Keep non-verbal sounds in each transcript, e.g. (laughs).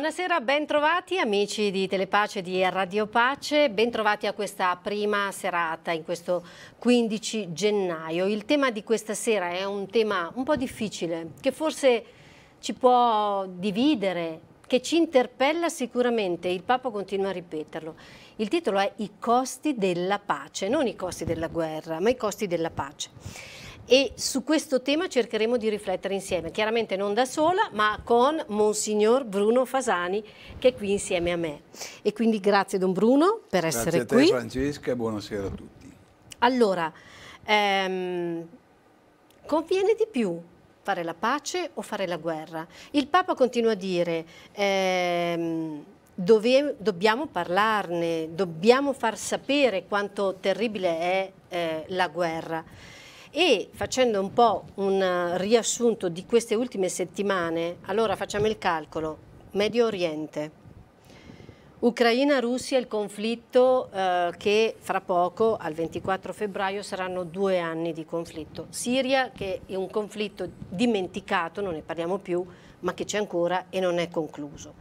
Buonasera, bentrovati amici di Telepace e di Radio Pace, bentrovati a questa prima serata in questo 15 gennaio. Il tema di questa sera è un tema un po' difficile che forse ci può dividere, che ci interpella sicuramente, il Papa continua a ripeterlo. Il titolo è I costi della pace, non i costi della guerra, ma i costi della pace e su questo tema cercheremo di riflettere insieme, chiaramente non da sola, ma con Monsignor Bruno Fasani che è qui insieme a me. E quindi grazie Don Bruno per essere grazie te, qui. Grazie Francesca e buonasera a tutti. Allora, ehm, conviene di più fare la pace o fare la guerra? Il Papa continua a dire... Ehm, dove, dobbiamo parlarne, dobbiamo far sapere quanto terribile è eh, la guerra. E facendo un po' un eh, riassunto di queste ultime settimane, allora facciamo il calcolo, Medio Oriente, Ucraina-Russia il conflitto eh, che fra poco, al 24 febbraio, saranno due anni di conflitto. Siria che è un conflitto dimenticato, non ne parliamo più, ma che c'è ancora e non è concluso.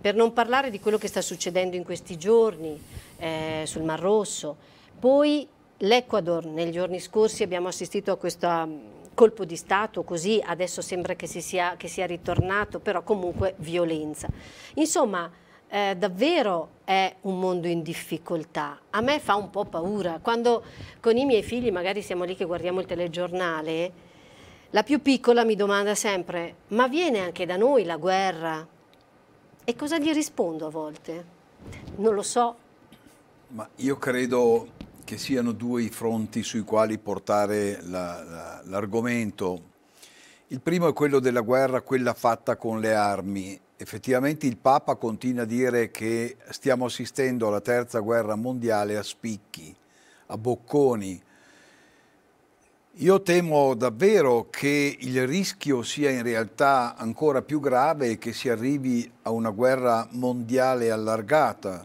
Per non parlare di quello che sta succedendo in questi giorni eh, sul Mar Rosso, poi L'Ecuador, nei giorni scorsi abbiamo assistito a questo um, colpo di Stato, così adesso sembra che, si sia, che sia, ritornato, però comunque violenza. Insomma, eh, davvero è un mondo in difficoltà. A me fa un po' paura. Quando con i miei figli magari siamo lì che guardiamo il telegiornale, la più piccola mi domanda sempre, ma viene anche da noi la guerra? E cosa gli rispondo a volte? Non lo so. Ma io credo che siano due i fronti sui quali portare l'argomento. La, la, il primo è quello della guerra, quella fatta con le armi. Effettivamente il Papa continua a dire che stiamo assistendo alla terza guerra mondiale a spicchi, a bocconi. Io temo davvero che il rischio sia in realtà ancora più grave e che si arrivi a una guerra mondiale allargata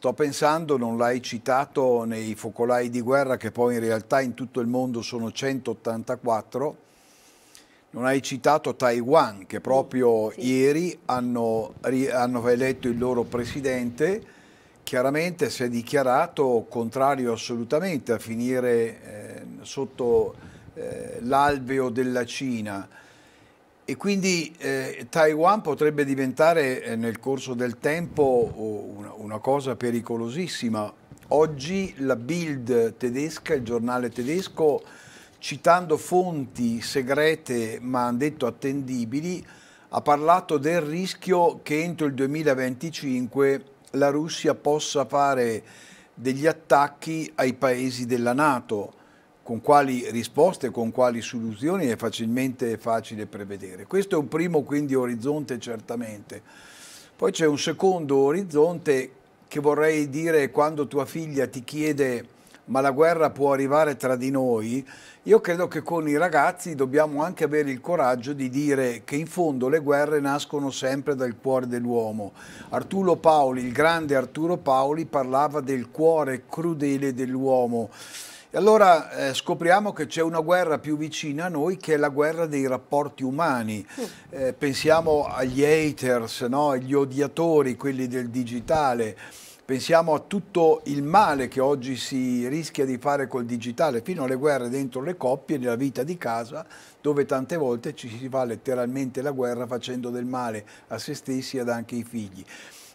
Sto pensando, non l'hai citato, nei focolai di guerra che poi in realtà in tutto il mondo sono 184, non hai citato Taiwan che proprio sì. ieri hanno, hanno eletto il loro presidente, chiaramente si è dichiarato contrario assolutamente a finire eh, sotto eh, l'alveo della Cina. E quindi eh, Taiwan potrebbe diventare eh, nel corso del tempo una, una, cosa pericolosissima. Oggi la Bild tedesca, il giornale tedesco, citando fonti segrete ma hanno detto attendibili, ha parlato del rischio che entro il 2025 la Russia possa fare degli attacchi ai paesi della Nato con quali risposte, con quali soluzioni è facilmente facile prevedere. Questo è un primo quindi orizzonte certamente. Poi c'è un secondo orizzonte che vorrei dire quando tua figlia ti chiede ma la guerra può arrivare tra di noi, io credo che con i ragazzi dobbiamo anche avere il coraggio di dire che in fondo le guerre nascono sempre dal cuore dell'uomo. Arturo Paoli, il grande Arturo Paoli, parlava del cuore crudele dell'uomo e allora eh, scopriamo che c'è una guerra più vicina a noi che è la guerra dei rapporti umani. Mm. Eh, pensiamo agli haters, no? agli odiatori, quelli del digitale. Pensiamo a tutto il male che oggi si rischia di fare col digitale, fino alle guerre dentro le coppie, nella vita di casa, dove tante volte ci si fa letteralmente la guerra facendo del male a se stessi ed anche ai figli.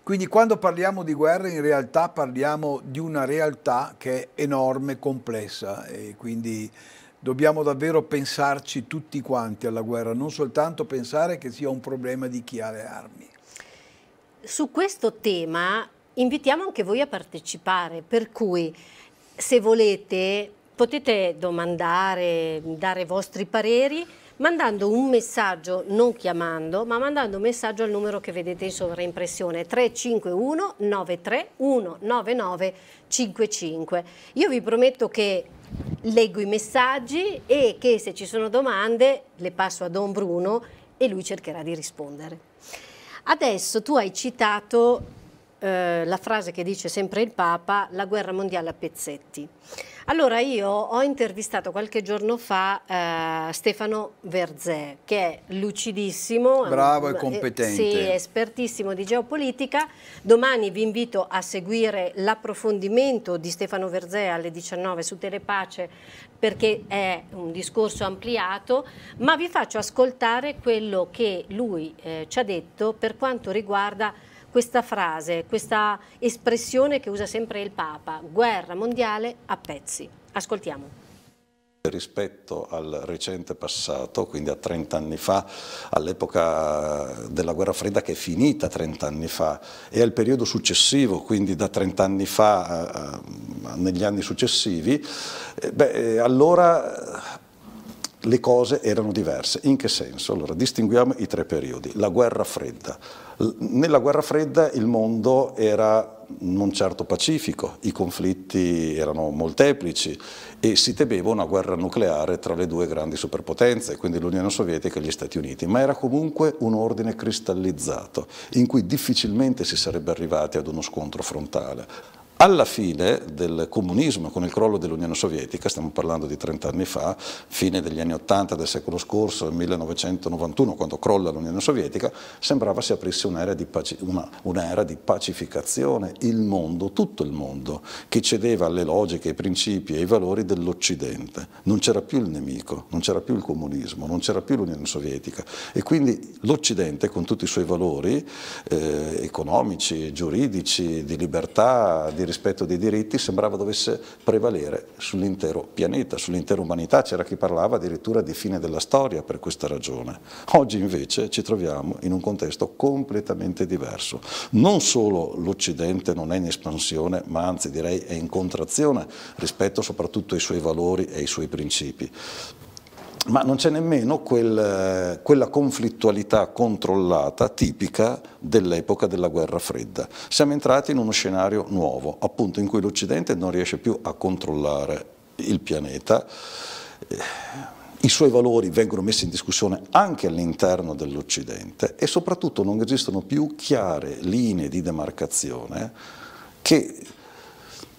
Quindi quando parliamo di guerra in realtà parliamo di una realtà che è enorme, complessa e quindi dobbiamo davvero pensarci tutti quanti alla guerra, non soltanto pensare che sia un problema di chi ha le armi. Su questo tema invitiamo anche voi a partecipare, per cui se volete potete domandare, dare i vostri pareri mandando un messaggio, non chiamando, ma mandando un messaggio al numero che vedete in sovraimpressione 351 93 199 55. Io vi prometto che leggo i messaggi e che se ci sono domande le passo a Don Bruno e lui cercherà di rispondere. Adesso tu hai citato eh, la frase che dice sempre il Papa, la guerra mondiale a pezzetti. Allora io ho intervistato qualche giorno fa eh, Stefano Verzè che è lucidissimo, bravo e eh, competente. Eh, sì, espertissimo di geopolitica. Domani vi invito a seguire l'approfondimento di Stefano Verzè alle 19 su Telepace perché è un discorso ampliato, ma vi faccio ascoltare quello che lui eh, ci ha detto per quanto riguarda questa frase, questa espressione che usa sempre il Papa, guerra mondiale a pezzi. Ascoltiamo. Rispetto al recente passato, quindi a 30 anni fa, all'epoca della guerra fredda che è finita 30 anni fa e al periodo successivo, quindi da 30 anni fa a, a, negli anni successivi, eh, beh, eh, allora le cose erano diverse. In che senso? Allora distinguiamo i tre periodi. La guerra fredda, nella guerra fredda il mondo era non certo pacifico, i conflitti erano molteplici e si temeva una guerra nucleare tra le due grandi superpotenze, quindi l'Unione Sovietica e gli Stati Uniti, ma era comunque un ordine cristallizzato in cui difficilmente si sarebbe arrivati ad uno scontro frontale. Alla fine del comunismo, con il crollo dell'Unione Sovietica, stiamo parlando di 30 anni fa, fine degli anni 80 del secolo scorso, 1991, quando crolla l'Unione Sovietica, sembrava si aprisse un'era di, paci una, un di, pacificazione, il mondo, tutto il mondo, che cedeva alle logiche, ai principi, e ai valori dell'Occidente. Non c'era più il nemico, non c'era più il comunismo, non c'era più l'Unione Sovietica e quindi l'Occidente con tutti i suoi valori eh, economici, giuridici, di libertà, di rispetto dei diritti sembrava dovesse prevalere sull'intero pianeta, sull'intera umanità, c'era chi parlava addirittura di fine della storia per questa ragione. Oggi invece ci troviamo in un contesto completamente diverso. Non solo l'Occidente non è in espansione, ma anzi direi è in contrazione rispetto soprattutto ai suoi valori e ai suoi principi ma non c'è nemmeno quel, quella conflittualità controllata tipica dell'epoca della guerra fredda. Siamo entrati in uno scenario nuovo, appunto in cui l'Occidente non riesce più a controllare il pianeta. Eh, I suoi valori vengono messi in discussione anche all'interno dell'Occidente e soprattutto non esistono più chiare linee di demarcazione che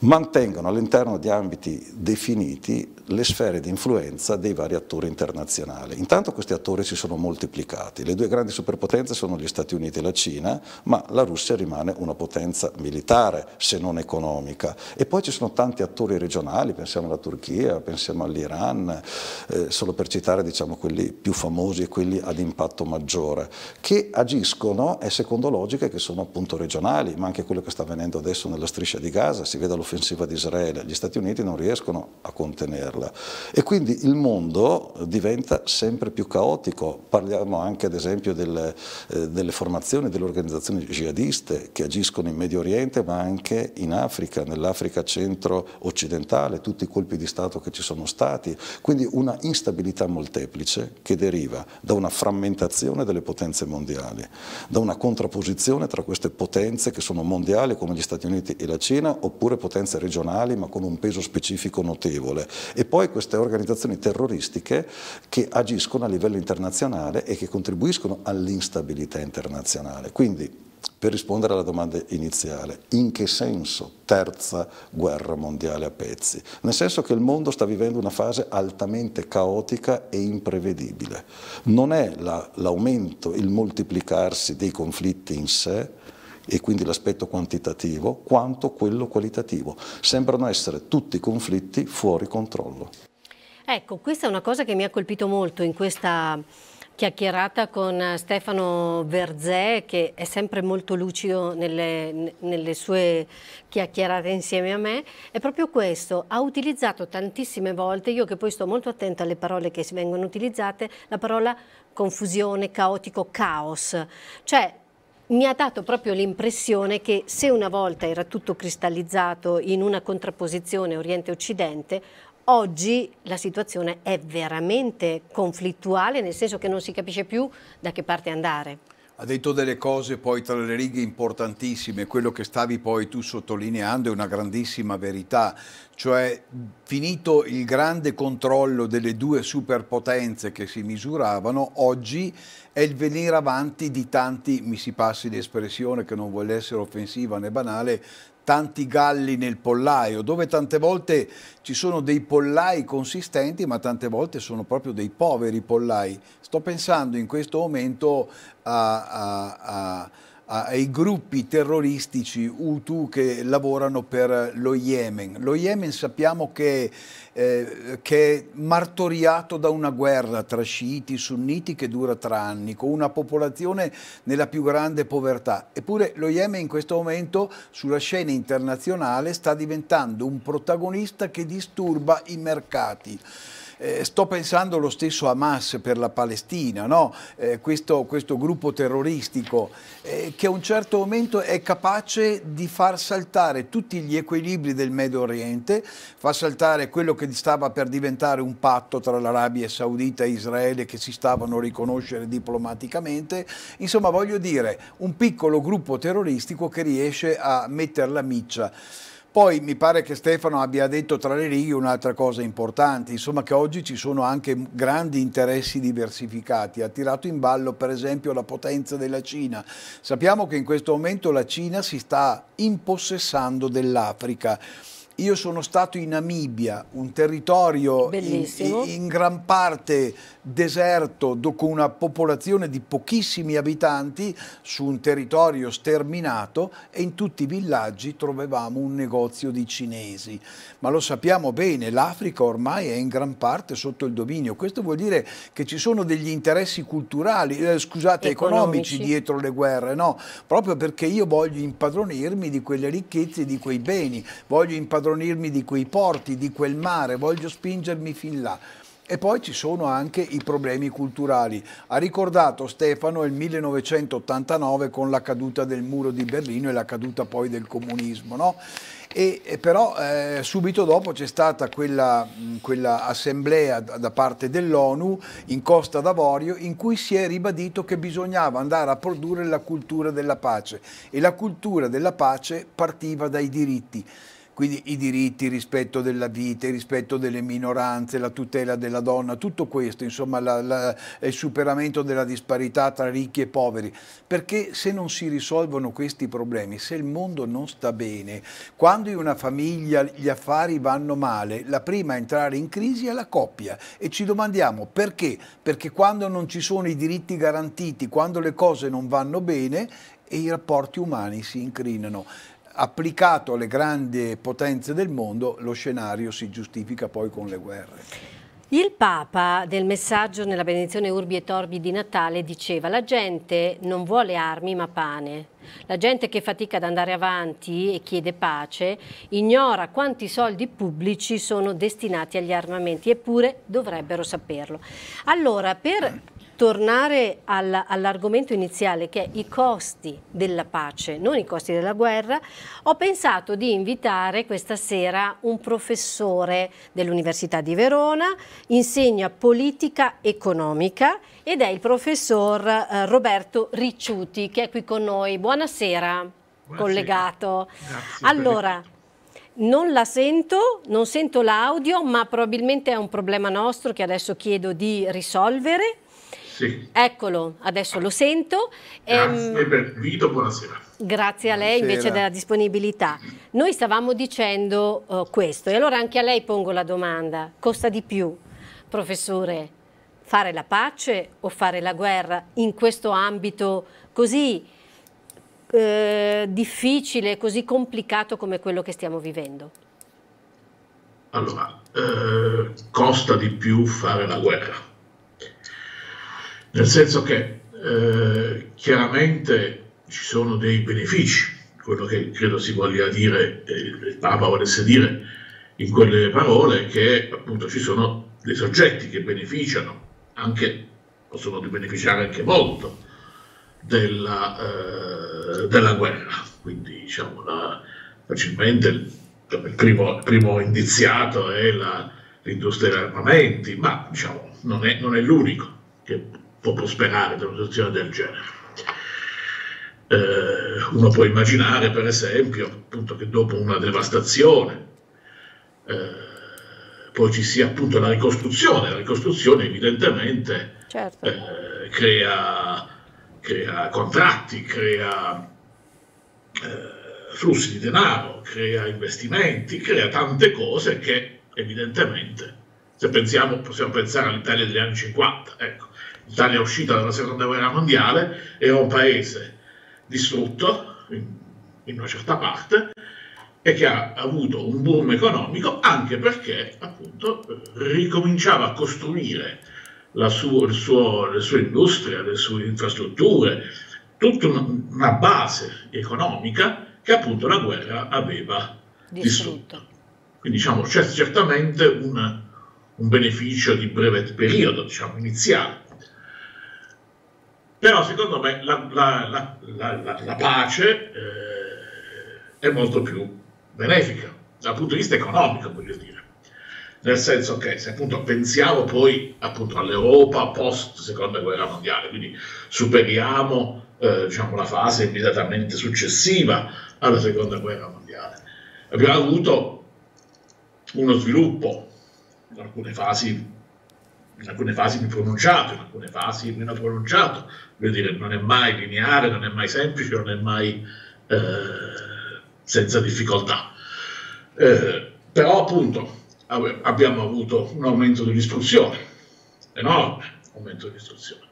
mantengono all'interno di ambiti definiti le sfere di influenza dei vari attori internazionali. Intanto questi attori si sono moltiplicati, le due grandi superpotenze sono gli Stati Uniti e la Cina, ma la Russia rimane una potenza militare se non economica e poi ci sono tanti attori regionali, pensiamo alla Turchia, pensiamo all'Iran, eh, solo per citare diciamo, quelli più famosi e quelli ad impatto maggiore, che agiscono e secondo logiche che sono appunto regionali, ma anche quello che sta avvenendo adesso nella striscia di Gaza, si vede lo l'offensiva di Israele, gli Stati Uniti non riescono a contenerla e quindi il mondo diventa sempre più caotico, parliamo anche ad esempio delle, eh, delle formazioni, delle organizzazioni jihadiste che agiscono in Medio Oriente ma anche in Africa, nell'Africa centro-occidentale, tutti i colpi di Stato che ci sono stati, quindi una instabilità molteplice che deriva da una frammentazione delle potenze mondiali, da una contrapposizione tra queste potenze che sono mondiali come gli Stati Uniti e la Cina oppure potenze potenze regionali ma con un peso specifico notevole e poi queste organizzazioni terroristiche che agiscono a livello internazionale e che contribuiscono all'instabilità internazionale. Quindi per rispondere alla domanda iniziale, in che senso terza guerra mondiale a pezzi? Nel senso che il mondo sta vivendo una fase altamente caotica e imprevedibile. Non è l'aumento, il moltiplicarsi dei conflitti in sé, e quindi l'aspetto quantitativo, quanto quello qualitativo. Sembrano essere tutti conflitti fuori controllo. Ecco, questa è una cosa che mi ha colpito molto in questa chiacchierata con eh, Stefano Verzè che è sempre molto lucido nelle, nelle, sue chiacchierate insieme a me, è proprio questo, ha utilizzato tantissime volte, io che poi sto molto attenta alle parole che vengono utilizzate, la parola confusione, caotico, caos, cioè mi ha dato proprio l'impressione che se una volta era tutto cristallizzato in una contrapposizione Oriente-Occidente, oggi la situazione è veramente conflittuale, nel senso che non si capisce più da che parte andare. Ha detto delle cose poi tra le righe importantissime, quello che stavi poi tu sottolineando è una grandissima verità, cioè finito il grande controllo delle due superpotenze che si misuravano, oggi è il venire avanti di tanti, mi si passi l'espressione che non vuole essere offensiva né banale, tanti galli nel pollaio, dove tante volte ci sono dei pollai consistenti, ma tante volte sono proprio dei poveri pollai. Sto pensando in questo momento a, a, a ai gruppi terroristici Hutu che lavorano per lo Yemen. Lo Yemen sappiamo che, eh, che è martoriato da una guerra tra sciiti e sunniti che dura tre anni, con una popolazione nella più grande povertà. Eppure lo Yemen in questo momento sulla scena internazionale sta diventando un protagonista che disturba i mercati. Eh, sto pensando lo stesso Hamas per la Palestina, no? eh, questo, questo, gruppo terroristico eh, che a un certo momento è capace di far saltare tutti gli equilibri del Medio Oriente, fa saltare quello che stava per diventare un patto tra l'Arabia Saudita e Israele che si stavano riconoscere diplomaticamente. Insomma, voglio dire, un piccolo gruppo terroristico che riesce a mettere la miccia. Poi mi pare che Stefano abbia detto tra le righe un'altra cosa importante, insomma che oggi ci sono anche grandi interessi diversificati, ha tirato in ballo per esempio la potenza della Cina. Sappiamo che in questo momento la Cina si sta impossessando dell'Africa. Io sono stato in Namibia, un territorio in, in, gran parte deserto con una popolazione di pochissimi abitanti su un territorio sterminato e in tutti i villaggi trovavamo un negozio di cinesi. Ma lo sappiamo bene, l'Africa ormai è in gran parte sotto il dominio. Questo vuol dire che ci sono degli interessi culturali, eh, scusate, economici. economici dietro le guerre, no? Proprio perché io voglio impadronirmi di quelle ricchezze, di quei beni, voglio impadronirmi di quei porti, di quel mare, voglio spingermi fin là. E poi ci sono anche i problemi culturali. Ha ricordato Stefano il 1989 con la caduta del muro di Berlino e la caduta poi del comunismo. No? E, e però eh, subito dopo c'è stata quella, mh, quella, assemblea da parte dell'ONU in Costa d'Avorio in cui si è ribadito che bisognava andare a produrre la cultura della pace e la cultura della pace partiva dai diritti quindi i diritti, il rispetto della vita, il rispetto delle minoranze, la tutela della donna, tutto questo, insomma la, la, il superamento della disparità tra ricchi e poveri, perché se non si risolvono questi problemi, se il mondo non sta bene, quando in una famiglia gli affari vanno male, la prima a entrare in crisi è la coppia e ci domandiamo perché? Perché quando non ci sono i diritti garantiti, quando le cose non vanno bene e i rapporti umani si incrinano applicato alle grandi potenze del mondo, lo scenario si giustifica poi con le guerre. Il Papa del messaggio nella benedizione Urbi e Torbi di Natale diceva la gente non vuole armi ma pane. La gente che fatica ad andare avanti e chiede pace ignora quanti soldi pubblici sono destinati agli armamenti eppure dovrebbero saperlo. Allora, per tornare all'argomento iniziale che è i costi della pace, non i costi della guerra, ho pensato di invitare questa sera un professore dell'Università di Verona, insegna politica economica ed è il professor eh, Roberto Ricciuti che è qui con noi. Buonasera, Buonasera. collegato. Grazie allora, non la sento, non sento l'audio, ma probabilmente è un problema nostro che adesso chiedo di risolvere sì. Eccolo, adesso lo sento. Ehm, Grazie ehm, per buonasera. Grazie a lei buonasera. invece della disponibilità. Noi stavamo dicendo uh, questo e allora anche a lei pongo la domanda. Costa di più, professore, fare la pace o fare la guerra in questo ambito così eh, difficile, così complicato come quello che stiamo vivendo? Allora, eh, costa di più fare la guerra nel senso che eh, chiaramente ci sono dei benefici, quello che credo si voglia dire, eh, il Papa volesse dire in quelle parole, che appunto ci sono dei soggetti che beneficiano anche, possono beneficiare anche molto della, eh, della guerra, quindi diciamo la, facilmente il, diciamo, il, primo, il primo, indiziato è la, l'industria degli armamenti, ma diciamo non è, non è l'unico che può prosperare da una situazione del genere. Eh, uno può immaginare, per esempio, appunto, che dopo una devastazione eh, poi ci sia appunto la ricostruzione. La ricostruzione evidentemente certo. eh, crea, crea, contratti, crea eh, flussi di denaro, crea investimenti, crea tante cose che evidentemente, se pensiamo, possiamo pensare all'Italia degli anni 50, ecco, l'Italia è uscita dalla seconda guerra mondiale, era un paese distrutto in, in una certa parte e che ha avuto un boom economico anche perché appunto eh, ricominciava a costruire suo, suo, le sue industrie, le sue infrastrutture, tutta una, una base economica che appunto la guerra aveva distrutto. distrutto. Quindi diciamo c'è certamente un, un beneficio di breve periodo, diciamo iniziale, però secondo me la, la, la, la pace eh, è molto più benefica dal punto di vista economico, voglio dire. Nel senso che se appunto pensiamo poi appunto, all'Europa post seconda guerra mondiale, quindi superiamo eh, diciamo, la fase immediatamente successiva alla seconda guerra mondiale, abbiamo avuto uno sviluppo in alcune fasi in alcune fasi più pronunciato, in alcune fasi meno pronunciato, voglio dire, non è mai lineare, non è mai semplice, non è mai eh, senza difficoltà. Eh, però appunto abbiamo avuto un aumento dell'istruzione, enorme aumento dell'istruzione.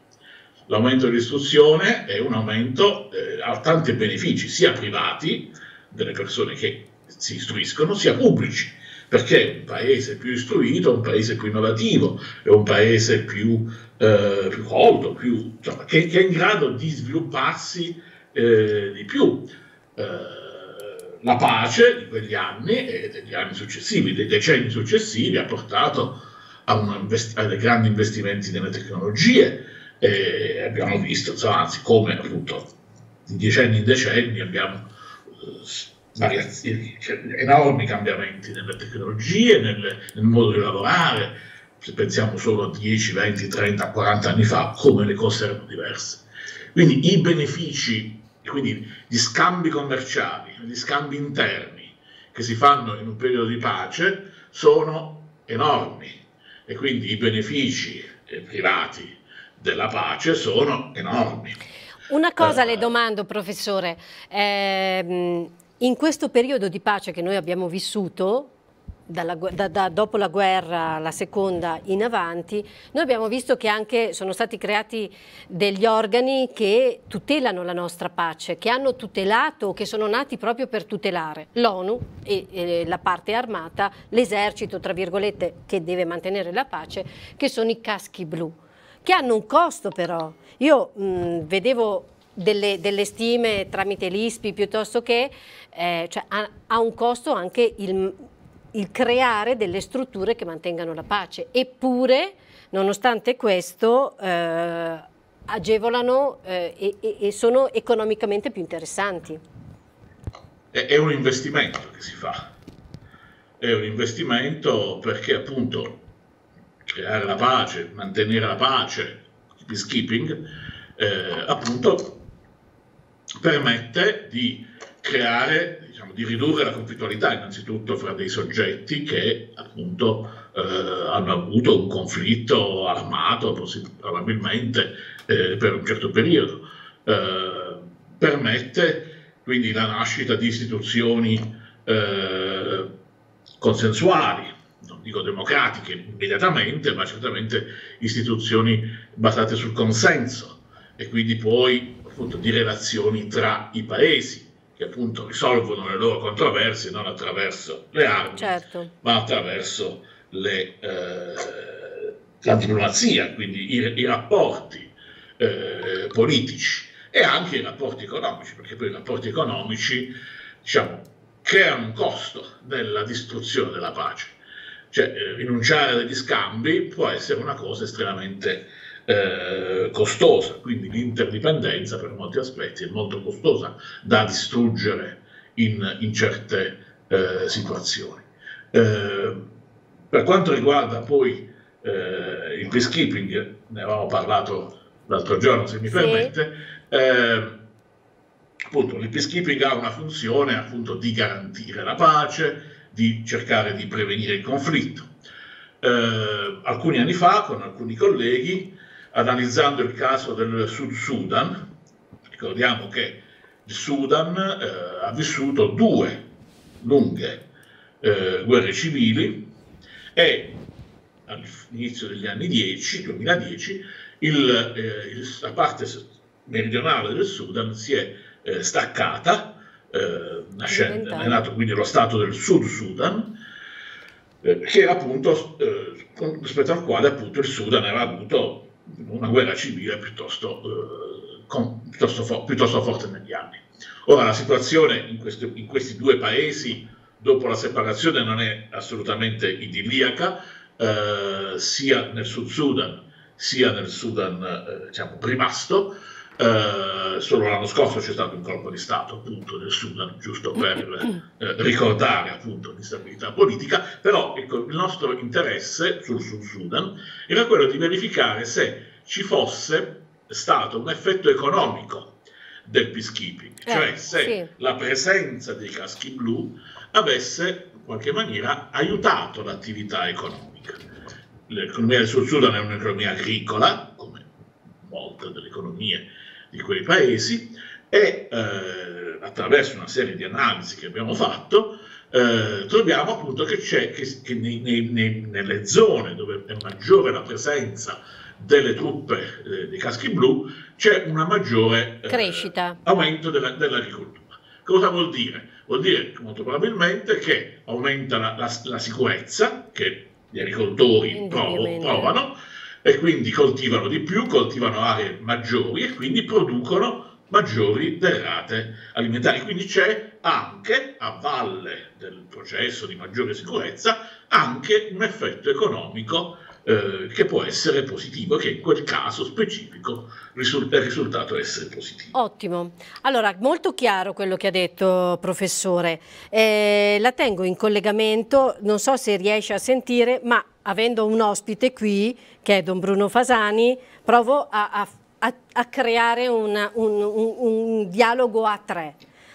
L'aumento dell'istruzione è un aumento eh, a tanti benefici, sia privati delle persone che si istruiscono, sia pubblici perché un paese più istruito è un paese più innovativo, è un paese più, eh, più colto, più, insomma, che, che, è in grado di svilupparsi eh, di più. Eh, la pace di quegli anni e degli anni successivi, dei decenni successivi, ha portato a, invest- a dei grandi investimenti nelle tecnologie. E abbiamo visto, insomma, anzi, come appunto di decenni in decenni abbiamo eh, variazioni, cioè, enormi cambiamenti nelle tecnologie, nel, nel modo di lavorare, se pensiamo solo a 10, 20, 30, 40 anni fa, come le cose erano diverse. Quindi i benefici, quindi gli scambi commerciali, gli scambi interni che si fanno in un periodo di pace sono enormi e quindi i benefici eh, privati della pace sono enormi. Una cosa eh, le domando, professore. Eh, in questo periodo di pace che noi abbiamo vissuto, dalla, da, da, dopo la guerra, la seconda in avanti, noi abbiamo visto che anche sono stati creati degli organi che tutelano la nostra pace, che hanno tutelato, che sono nati proprio per tutelare l'ONU e, e, la parte armata, l'esercito, tra virgolette, che deve mantenere la pace, che sono i caschi blu, che hanno un costo però. Io mh, vedevo delle, delle, stime tramite l'ISPI piuttosto che eh, cioè ha, ha, un costo anche il, il, creare delle strutture che mantengano la pace. Eppure, nonostante questo, eh, agevolano eh, e, e, sono economicamente più interessanti. È, è, un investimento che si fa. È un investimento perché appunto creare la pace, mantenere la pace, peacekeeping, eh, appunto permette di creare, diciamo, di ridurre la conflittualità innanzitutto fra dei soggetti che appunto eh, hanno avuto un conflitto armato probabilmente eh, per un certo periodo. Eh, permette quindi la nascita di istituzioni eh, consensuali, non dico democratiche immediatamente, ma certamente istituzioni basate sul consenso e quindi poi appunto, di relazioni tra i paesi che appunto risolvono le loro controversie non attraverso le armi, certo. ma attraverso le, eh, la diplomazia, quindi i, i rapporti eh, politici e anche i rapporti economici, perché poi i rapporti economici diciamo, creano un costo della distruzione della pace. Cioè, eh, rinunciare agli scambi può essere una cosa estremamente eh, costosa, quindi l'interdipendenza per molti aspetti è molto costosa da distruggere in, in certe eh, situazioni. Eh, per quanto riguarda poi eh, il peacekeeping, ne avevamo parlato l'altro giorno se mi sì. permette, eh, appunto il peacekeeping ha una funzione appunto di garantire la pace, di cercare di prevenire il conflitto. Eh, alcuni anni fa con alcuni colleghi analizzando il caso del Sud Sudan, ricordiamo che il Sudan eh, ha vissuto due lunghe eh, guerre civili e all'inizio degli anni 10, 2010, il, eh, il, la parte meridionale del Sudan si è eh, staccata, eh, nascendo, è nato quindi lo Stato del Sud Sudan, eh, che appunto, rispetto al quale appunto il Sudan aveva avuto una guerra civile piuttosto, eh, con, piuttosto, fo- piuttosto, forte negli anni. Ora la situazione in, questo, in questi due paesi dopo la separazione non è assolutamente idilliaca, eh, sia nel Sud Sudan sia nel Sudan eh, diciamo, primasto, eh, solo l'anno scorso c'è stato un colpo di Stato appunto nel Sudan, giusto per (clears throat) eh, ricordare appunto l'instabilità politica, però ecco, il nostro interesse sul Sud Sudan era quello di verificare se ci fosse stato un effetto economico del peacekeeping, eh, cioè eh, se sì. la presenza dei caschi blu avesse in qualche maniera aiutato l'attività economica. L'economia del Sud Sudan è un'economia agricola, come molte delle economie di quei paesi e eh, attraverso una serie di analisi che abbiamo fatto eh, troviamo appunto che, c'è, che, che nei, nei, nelle zone dove è maggiore la presenza delle truppe eh, dei caschi blu c'è una maggiore eh, crescita aumento della, dell'agricoltura. Cosa vuol dire? Vuol dire molto probabilmente che aumenta la, la, la sicurezza che gli agricoltori prov- provano e quindi coltivano di più, coltivano aree maggiori e quindi producono maggiori derrate alimentari. Quindi c'è anche, a valle del processo di maggiore sicurezza, anche un effetto economico eh, che può essere positivo, che in quel caso specifico risulta, è risultato essere positivo. Ottimo. Allora, molto chiaro quello che ha detto professore. Eh, la tengo in collegamento, non so se riesce a sentire, ma avendo un ospite qui, che è Don Bruno Fasani, provo a, a, a creare una, un, un, un dialogo a tre.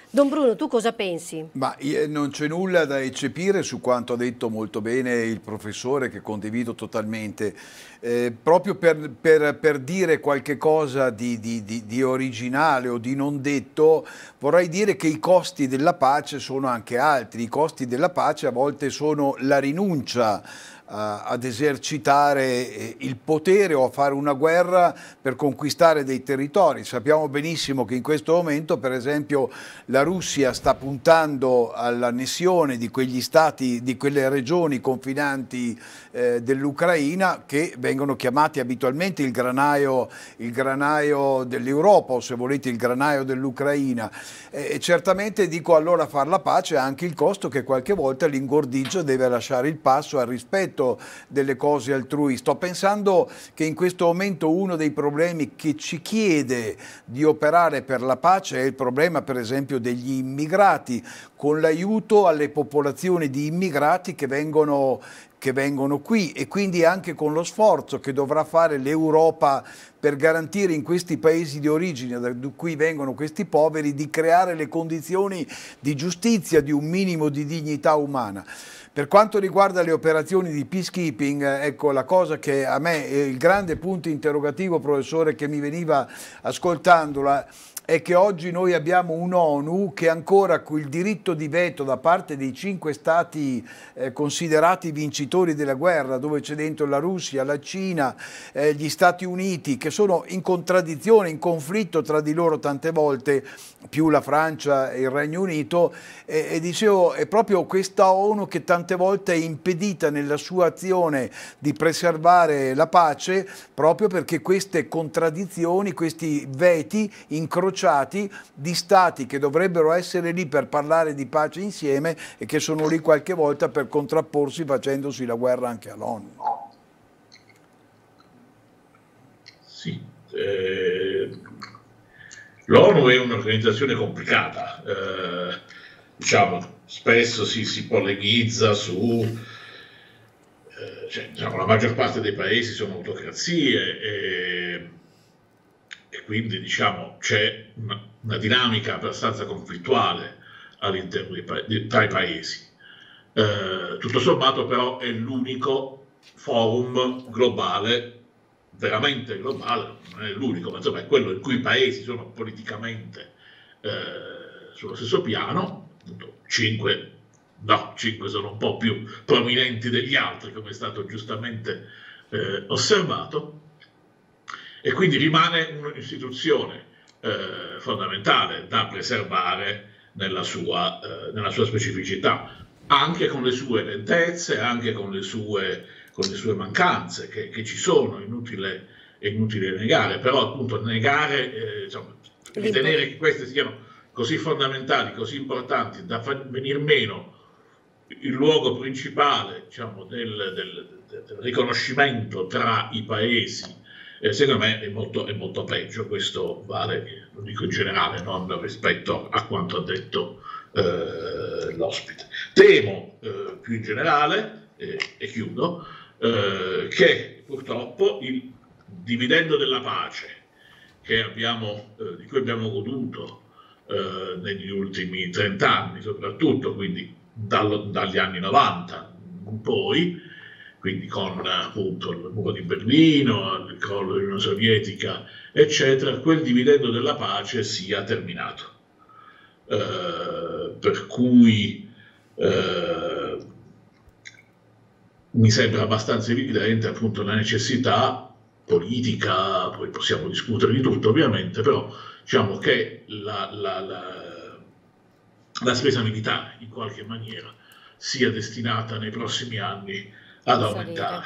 Don Bruno, tu cosa pensi? Ma non c'è nulla da eccepire su quanto ha detto molto bene il professore, che condivido totalmente. Eh, proprio per, per, per, dire qualche cosa di, di, di, di, originale o di non detto, vorrei dire che i costi della pace sono anche altri. I costi della pace a volte sono la rinuncia eh, ad esercitare eh, il potere o a fare una guerra per conquistare dei territori. Sappiamo benissimo che in questo momento, per esempio, la Russia sta puntando all'annessione di quegli stati, di quelle regioni confinanti eh, dell'Ucraina che vengono chiamati abitualmente il granaio, granaio dell'Europa o se volete il granaio dell'Ucraina. E, e certamente dico allora far la pace ha anche il costo che qualche volta l'ingordigio deve lasciare il passo al rispetto detto delle cose altrui. Sto pensando che in questo momento uno dei problemi che ci chiede di operare per la pace è il problema per esempio degli immigrati, con l'aiuto alle popolazioni di immigrati che vengono che vengono qui e quindi anche con lo sforzo che dovrà fare l'Europa per garantire in questi paesi di origine da cui vengono questi poveri di creare le condizioni di giustizia, di un minimo di dignità umana. Per quanto riguarda le operazioni di peacekeeping, ecco la cosa che a me, eh, il grande punto interrogativo professore che mi veniva ascoltandola, è che oggi noi abbiamo un'ONU che ancora con il diritto di veto da parte dei cinque stati eh, considerati vincitori della guerra, dove c'è dentro la Russia, la Cina, eh, gli Stati Uniti, che sono in contraddizione, in conflitto tra di loro tante volte, più la Francia e il Regno Unito, eh, e dicevo è proprio questa ONU che tante volte è impedita nella sua azione di preservare la pace, proprio perché queste contraddizioni, questi veti incrociati incrociati di stati che dovrebbero essere lì per parlare di pace insieme e che sono lì qualche volta per contrapporsi facendosi la guerra anche all'ONU. Sì, eh, l'ONU è un'organizzazione complicata, eh, diciamo, spesso si, si polemizza su... Eh, cioè, diciamo, la maggior parte dei paesi sono autocrazie, e quindi diciamo, c'è una, una, dinamica abbastanza conflittuale all'interno tra i paesi. Eh, tutto sommato però è l'unico forum globale, veramente globale, non è l'unico, ma insomma è quello in cui i paesi sono politicamente eh, sullo stesso piano, appunto, cinque, no, cinque sono un po' più prominenti degli altri, come è stato giustamente eh, osservato, e quindi rimane un'istituzione eh, fondamentale da preservare nella sua, eh, nella sua, specificità, anche con le sue lentezze, anche con le sue, con le sue mancanze che, che, ci sono, inutile, è inutile negare, però appunto negare, eh, insomma, ritenere che queste siano così fondamentali, così importanti da far venire meno il luogo principale diciamo, del, del, del riconoscimento tra i paesi e secondo me è molto, è molto peggio, questo vale, lo dico in generale, non rispetto a quanto ha detto eh, l'ospite. Temo eh, più in generale, eh, e chiudo, eh, che purtroppo il dividendo della pace abbiamo, eh, di cui abbiamo goduto eh, negli ultimi 30 anni soprattutto, quindi dal, dagli anni 90 in poi, quindi con appunto il muro di Berlino, il crollo dell'Unione Sovietica, eccetera, quel dividendo della pace sia terminato. Eh, per cui eh, mi sembra abbastanza evidente appunto la necessità politica, poi possiamo discutere di tutto ovviamente, però diciamo che la, la, la, la spesa militare in qualche maniera sia destinata nei prossimi anni ad aumentare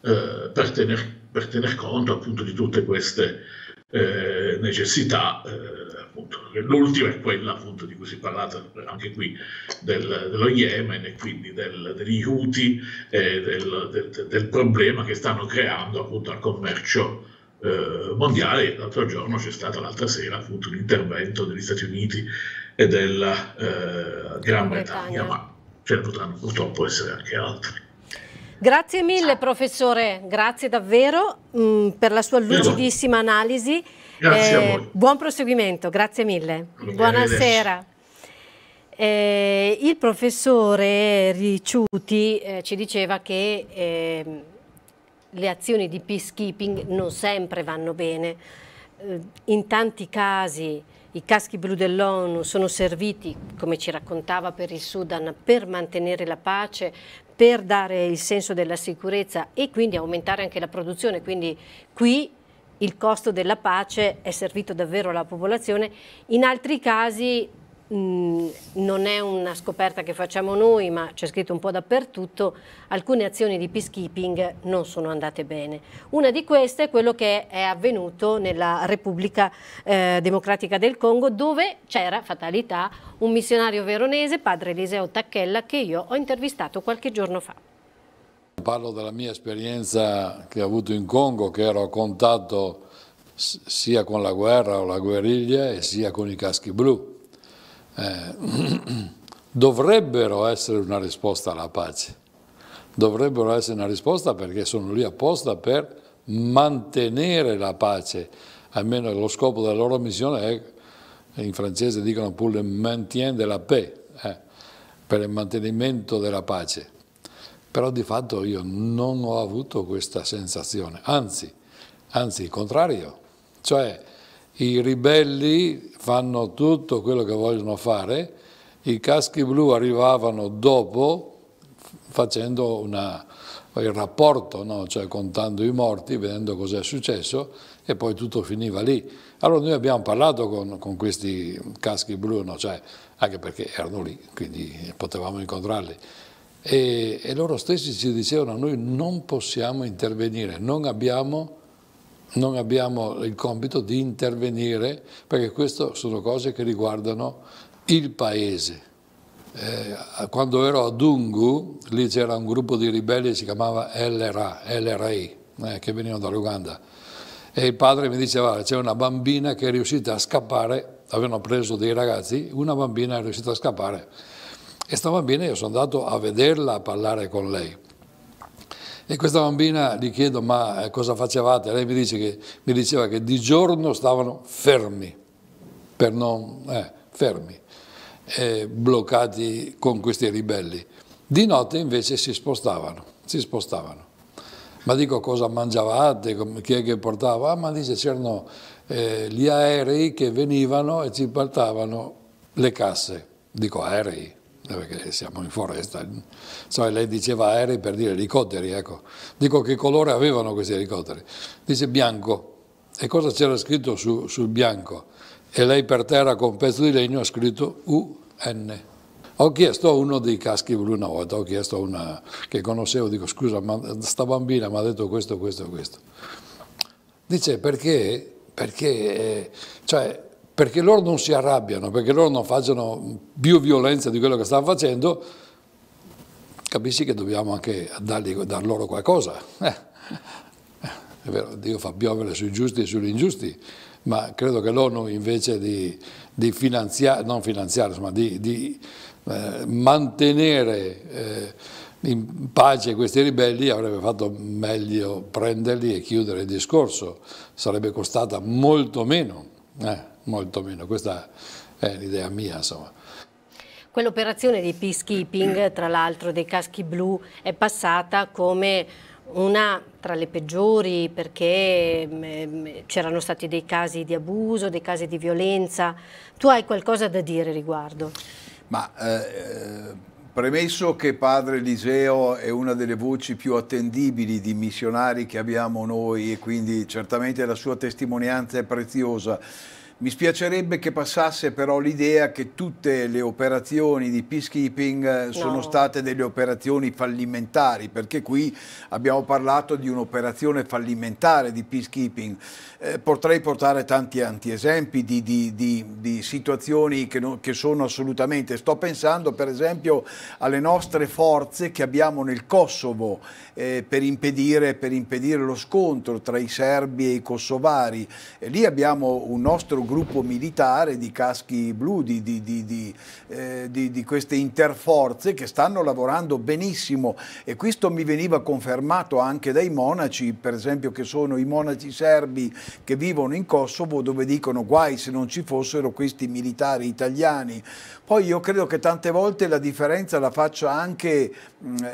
eh, per, tener, per, tener, conto appunto di tutte queste eh, necessità. Eh, l'ultima è quella appunto di cui si è parlato anche qui del, dello Yemen e quindi del, degli Houthi e eh, del, del, del, problema che stanno creando appunto al commercio eh, mondiale. L'altro giorno c'è stato, l'altra sera, appunto l'intervento degli Stati Uniti e della eh, Gran Bretagna, Bretagna, ma ce ne potranno purtroppo essere anche altri. Grazie mille Ciao. professore, grazie davvero mh, mm, per la sua lucidissima analisi. Eh, buon proseguimento, grazie mille. Buonasera. Eh, il professore Ricciuti eh, ci diceva che ehm, le azioni di peacekeeping non sempre vanno bene. Eh, in tanti casi i caschi blu dell'ONU sono serviti, come ci raccontava per il Sudan, per mantenere la pace, per dare il senso della sicurezza e quindi aumentare anche la produzione. Quindi qui il costo della pace è servito davvero alla popolazione. In altri casi Mm, non è una scoperta che facciamo noi, ma c'è scritto un po' dappertutto, alcune azioni di peacekeeping non sono andate bene. Una di queste è quello che è avvenuto nella Repubblica eh, Democratica del Congo, dove c'era, fatalità, un missionario veronese, padre Eliseo Tacchella, che io ho intervistato qualche giorno fa. Parlo della mia esperienza che ho avuto in Congo, che ero a contatto sia con la guerra o la guerriglia e sia con i caschi blu eh, (clears throat) dovrebbero essere una risposta alla pace, dovrebbero essere una risposta perché sono lì apposta per mantenere la pace, almeno lo scopo della loro missione è, in francese dicono pour le maintien de la paix, eh, per il mantenimento della pace. Però di fatto io non ho avuto questa sensazione, anzi, anzi il contrario, cioè i ribelli fanno tutto quello che vogliono fare, i caschi blu arrivavano dopo facendo una, il rapporto, no? cioè contando i morti, vedendo cos'è successo e poi tutto finiva lì. Allora noi abbiamo parlato con, con questi caschi blu, no? cioè, anche perché erano lì, quindi potevamo incontrarli. E, e loro stessi ci dicevano, noi non possiamo intervenire, non abbiamo non abbiamo il compito di intervenire perché queste sono cose che riguardano il paese. Eh, quando ero a Dungu, lì c'era un gruppo di ribelli che si chiamava LRA, LRI, eh, che venivano dall'Uganda, e il padre mi diceva c'è una bambina che è riuscita a scappare, avevano preso dei ragazzi, una bambina è riuscita a scappare. E sta bambina io sono andato a vederla, a parlare con lei. E questa bambina gli chiedo ma eh, cosa facevate? Lei mi, dice che, mi diceva che di giorno stavano fermi, per non, eh, fermi, eh, bloccati con questi ribelli. Di notte invece si spostavano, si spostavano. Ma dico cosa mangiavate, chi è che portava? Ah, ma dice c'erano eh, gli aerei che venivano e ci portavano le casse. Dico aerei, eh, perché siamo in foresta. So, lei diceva aerei per dire elicotteri, ecco. Dico che colore avevano questi elicotteri. Dice bianco. E cosa c'era scritto su, sul bianco? E lei per terra con un pezzo di legno ha scritto UN. Ho chiesto a uno dei caschi blu una volta, ho chiesto a una che conoscevo, dico scusa, ma sta bambina mi ha detto questo, questo, questo. Dice perché, perché, eh, cioè, perché loro non si arrabbiano, perché loro non facciano più violenza di quello che stanno facendo, capisci che dobbiamo anche dargli, dar loro qualcosa. Eh, è vero, Dio fa piovere sui giusti e sugli ingiusti, ma credo che l'ONU invece di, di finanziare, non finanziare, insomma, di, di eh, mantenere eh, in pace questi ribelli avrebbe fatto meglio prenderli e chiudere il discorso, sarebbe costata molto meno. Eh molto meno, questa è l'idea mia insomma. Quell'operazione di peacekeeping, tra l'altro dei caschi blu, è passata come una tra le peggiori perché mm, mm, c'erano stati dei casi di abuso, dei casi di violenza. Tu hai qualcosa da dire riguardo? Ma eh, eh, premesso che padre Eliseo è una delle voci più attendibili di missionari che abbiamo noi e quindi certamente la sua testimonianza è preziosa, mi spiacerebbe che passasse però l'idea che tutte le operazioni di peacekeeping eh, sono no. state delle operazioni fallimentari, perché qui abbiamo parlato di un'operazione fallimentare di peacekeeping. Eh, potrei portare tanti, tanti esempi di, di, di, di situazioni che, no, che, sono assolutamente... Sto pensando per esempio alle nostre forze che abbiamo nel Kosovo eh, per, impedire, per impedire lo scontro tra i serbi e i kosovari. E lì abbiamo un nostro gruppo militare di caschi blu, di, di, di, eh, di, queste interforze che stanno lavorando benissimo e questo mi veniva confermato anche dai monaci, per esempio che sono i monaci serbi che vivono in Kosovo dove dicono guai se non ci fossero questi militari italiani. Poi io credo che tante volte la differenza la faccia anche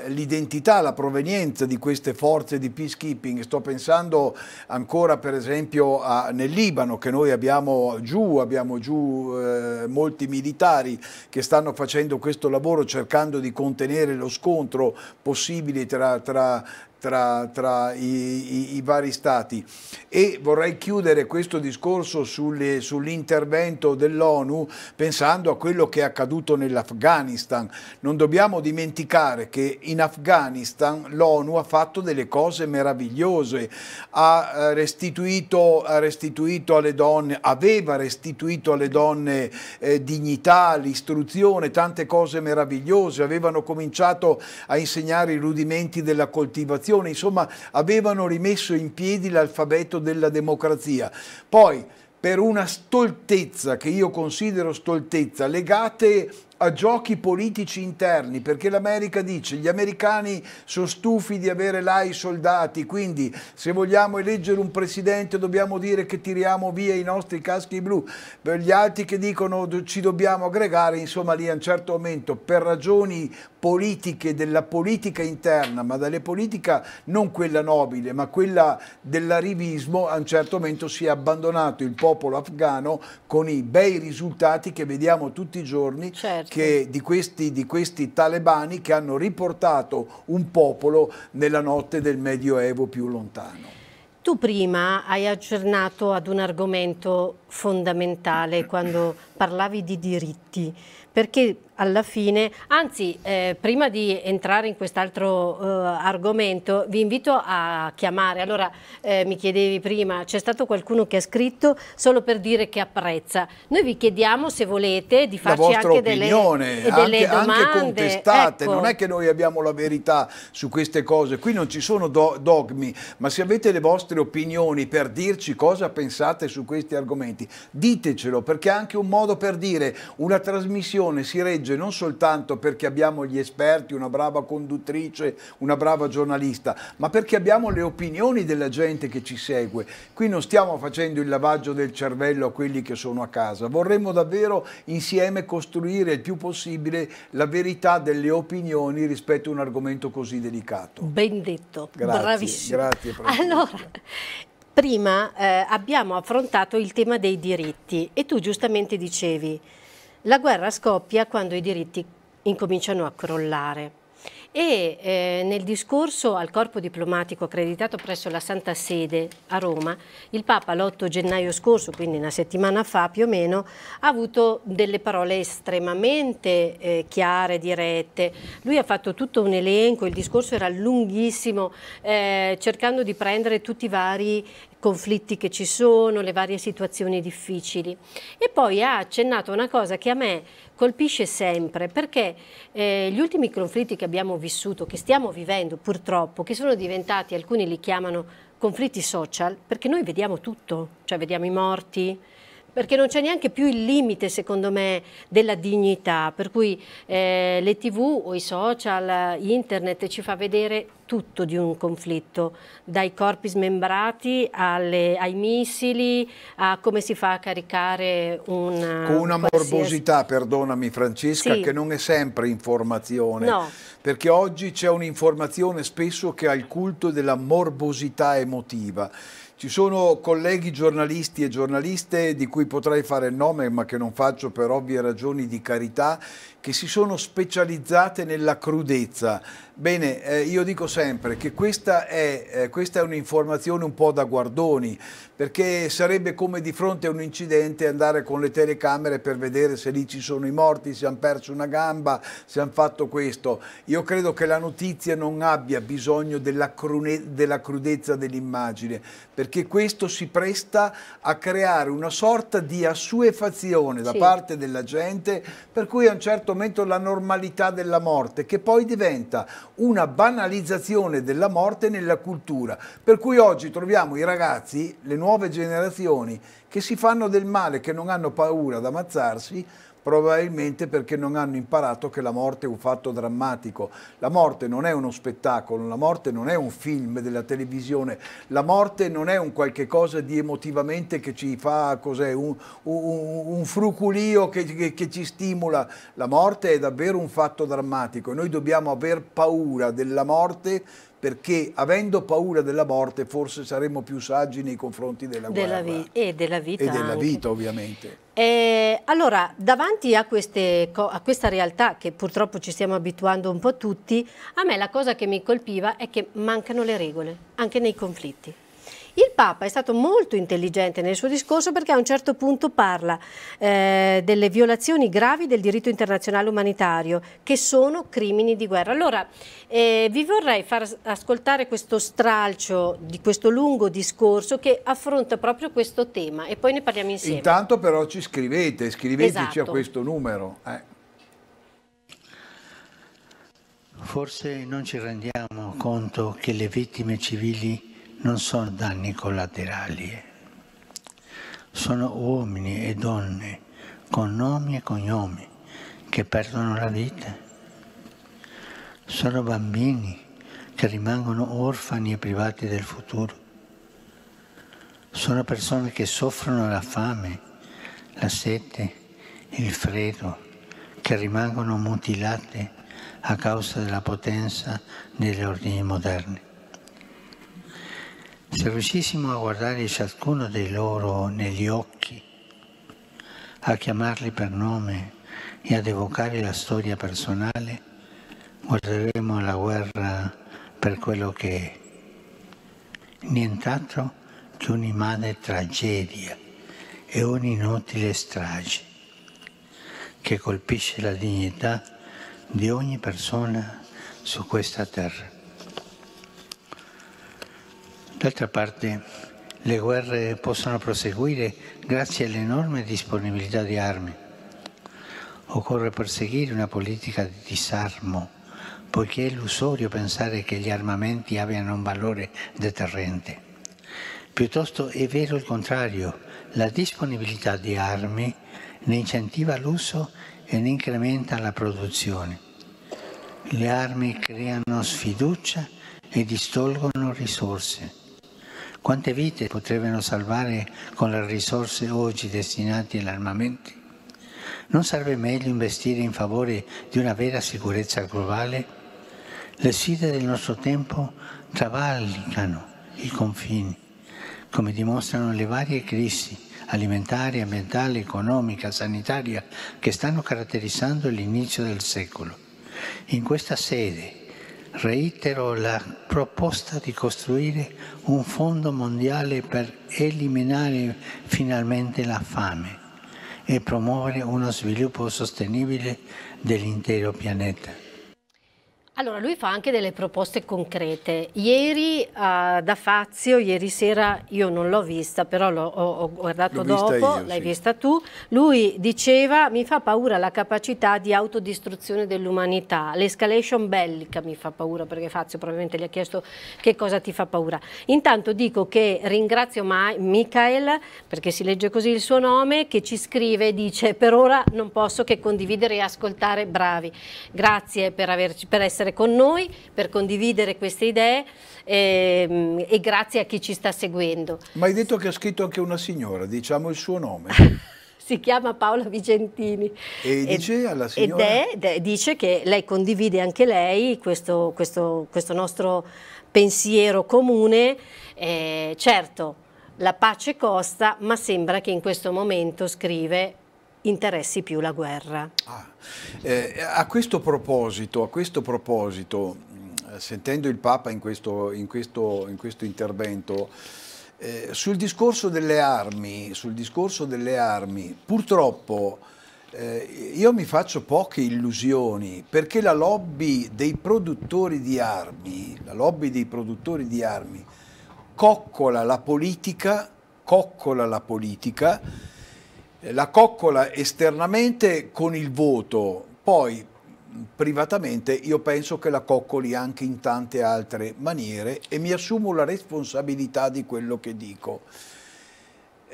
l'identità, la provenienza di queste forze di peacekeeping. Sto pensando ancora per esempio a, nel Libano che noi abbiamo giù, abbiamo giù eh, molti militari che stanno facendo questo lavoro cercando di contenere lo scontro possibile tra, tra tra, tra i, i, i, vari stati. E vorrei chiudere questo discorso sull'intervento dell'ONU pensando a quello che è accaduto nell'Afghanistan. Non dobbiamo dimenticare che in Afghanistan l'ONU ha fatto delle cose meravigliose, ha eh, restituito, ha restituito alle donne, aveva restituito alle donne eh, dignità, l'istruzione, tante cose meravigliose, avevano cominciato a insegnare i rudimenti della coltivazione rivoluzione, insomma avevano rimesso in piedi l'alfabeto della democrazia. Poi per una stoltezza che io considero stoltezza legate a giochi politici interni, perché l'America dice gli americani sono stufi di avere là i soldati, quindi se vogliamo eleggere un presidente dobbiamo dire che tiriamo via i nostri caschi blu, per gli altri che dicono ci dobbiamo aggregare, insomma lì a un certo momento per ragioni politiche della politica interna, ma dalle politiche non quella nobile, ma quella dell'arrivismo, a un certo momento si è abbandonato il popolo afghano con i bei risultati che vediamo tutti i giorni, certo che, di, questi, di questi talebani che hanno riportato un popolo nella notte del Medioevo più lontano. Tu prima hai accennato ad un argomento fondamentale quando parlavi di diritti perché alla fine, anzi eh, prima di entrare in quest'altro eh, argomento vi invito a chiamare, allora eh, mi chiedevi prima, c'è stato qualcuno che ha scritto solo per dire che apprezza, noi vi chiediamo se volete di farci anche opinione, delle, anche, delle domande, anche contestate, ecco. non è che noi abbiamo la verità su queste cose, qui non ci sono do dogmi, ma se avete le vostre opinioni per dirci cosa pensate su questi argomenti, ditecelo perché è anche un modo per dire una trasmissione trasmissione si regge non soltanto perché abbiamo gli esperti, una brava conduttrice, una brava giornalista, ma perché abbiamo le opinioni della gente che ci segue. Qui non stiamo facendo il lavaggio del cervello a quelli che sono a casa, vorremmo davvero insieme costruire il più possibile la verità delle opinioni rispetto a un argomento così delicato. Ben detto, grazie, bravissimo. Grazie, allora, prima eh, abbiamo affrontato il tema dei diritti e tu giustamente dicevi la guerra scoppia quando i diritti incominciano a crollare e eh, nel discorso al corpo diplomatico accreditato presso la Santa Sede a Roma, il Papa l'8 gennaio scorso, quindi una settimana fa più o meno, ha avuto delle parole estremamente eh, chiare, dirette. Lui ha fatto tutto un elenco, il discorso era lunghissimo, eh, cercando di prendere tutti i vari conflitti che ci sono, le varie situazioni difficili. E poi ha accennato una cosa che a me colpisce sempre perché eh, gli ultimi conflitti che abbiamo vissuto, che stiamo vivendo purtroppo, che sono diventati, alcuni li chiamano conflitti social, perché noi vediamo tutto, cioè vediamo i morti, perché non c'è neanche più il limite, secondo me, della dignità, per cui eh, le tv o i social, internet ci fa vedere tutto di un conflitto, dai corpi smembrati alle, ai missili, a come si fa a caricare un... Con una qualsiasi... morbosità, perdonami Francesca, sì. che non è sempre informazione, no. perché oggi c'è un'informazione spesso che ha il culto della morbosità emotiva ci sono colleghi giornalisti e giornaliste di cui potrei fare il nome, ma che non faccio per ovvie ragioni di carità, che si sono specializzate nella crudezza. Bene, eh, io dico sempre che questa è, eh, è un'informazione un po' da guardoni, perché sarebbe come di fronte a un incidente andare con le telecamere per vedere se lì ci sono i morti, se hanno perso una gamba, se hanno fatto questo. Io credo che la notizia non abbia bisogno della, della crudezza dell'immagine, perché questo si presta a creare una sorta di assuefazione da sì. parte della gente, per cui a un certo momento la normalità della morte, che poi diventa una banalizzazione della morte nella cultura. Per cui oggi troviamo i ragazzi, le nuove nuove generazioni che si fanno del male, che non hanno paura ad ammazzarsi, probabilmente perché non hanno imparato che la morte è un fatto drammatico. La morte non è uno spettacolo, la morte non è un film della televisione, la morte non è un qualche cosa di emotivamente che ci fa un, un, un, fruculio che, che, che, ci stimola. La morte è davvero un fatto drammatico e noi dobbiamo aver paura della morte perché avendo paura della morte forse saremmo più saggi nei confronti della, della guerra. e della vita. E della vita ovviamente. Eh, allora, davanti a, queste, a, questa realtà che purtroppo ci stiamo abituando un po' tutti, a me la cosa che mi colpiva è che mancano le regole, anche nei conflitti. Il Papa è stato molto intelligente nel suo discorso perché a un certo punto parla eh, delle violazioni gravi del diritto internazionale umanitario che sono crimini di guerra. Allora eh, vi vorrei far ascoltare questo stralcio di questo lungo discorso che affronta proprio questo tema e poi ne parliamo insieme. Intanto però ci scrivete, scriveteci esatto. a questo numero. Eh. Forse non ci rendiamo conto che le vittime civili non sono danni collaterali, eh. sono uomini e donne con nomi e cognomi che perdono la vita, sono bambini che rimangono orfani e privati del futuro, sono persone che soffrono la fame, la sete, il freddo, che rimangono mutilate a causa della potenza degli ordini moderni se riuscissimo a guardare ciascuno di loro negli occhi, a chiamarli per nome e ad evocare la storia personale, guarderemo la guerra per quello che è. Nient'altro che un'immane tragedia e un'inutile strage che colpisce la dignità di ogni persona su questa terra. D'altra parte le guerre possono proseguire grazie all'enorme disponibilità di armi. Occorre perseguire una politica di disarmo, poiché è illusorio pensare che gli armamenti abbiano un valore deterrente. Piuttosto è vero il contrario, la disponibilità di armi ne incentiva l'uso e ne incrementa la produzione. Le armi creano sfiducia e distolgono risorse quante vite potrebbero salvare con le risorse oggi destinate agli armamenti? Non sarebbe meglio investire in favore di una vera sicurezza globale? Le sfide del nostro tempo travalicano i confini, come dimostrano le varie crisi alimentari, ambientali, economica, sanitaria che stanno caratterizzando l'inizio del secolo. In questa sede reitero la proposta di costruire un fondo mondiale per eliminare finalmente la fame e promuovere uno sviluppo sostenibile dell'intero pianeta. Allora, lui fa anche delle proposte concrete. Ieri uh, da Fazio, ieri sera io non l'ho vista, però l'ho, ho, guardato dopo, l'hai sì. vista tu, lui diceva mi fa paura la capacità di autodistruzione dell'umanità, l'escalation bellica mi fa paura, perché Fazio probabilmente gli ha chiesto che cosa ti fa paura. Intanto dico che ringrazio Ma- Michael, perché si legge così il suo nome, che ci scrive e dice per ora non posso che condividere e ascoltare, bravi. Grazie per, averci, per essere essere con noi, per condividere queste idee e, ehm, e grazie a chi ci sta seguendo. Ma hai detto che ha scritto anche una signora, diciamo il suo nome. (laughs) si chiama Paola Vicentini. E dice alla signora? Ed è, dice che lei condivide anche lei questo, questo, questo nostro pensiero comune. Eh, certo, la pace costa, ma sembra che in questo momento, scrive, interessi più la guerra. Ah, eh, a, questo proposito, a questo proposito, mm, sentendo il Papa in questo, in questo, in questo intervento, eh, sul, discorso armi, sul discorso delle armi, purtroppo eh, io mi faccio poche illusioni perché la lobby dei produttori di armi, la lobby dei produttori di armi, coccola la politica, coccola la politica la coccola esternamente con il voto, poi privatamente io penso che la coccoli anche in tante altre maniere e mi assumo la responsabilità di quello che dico.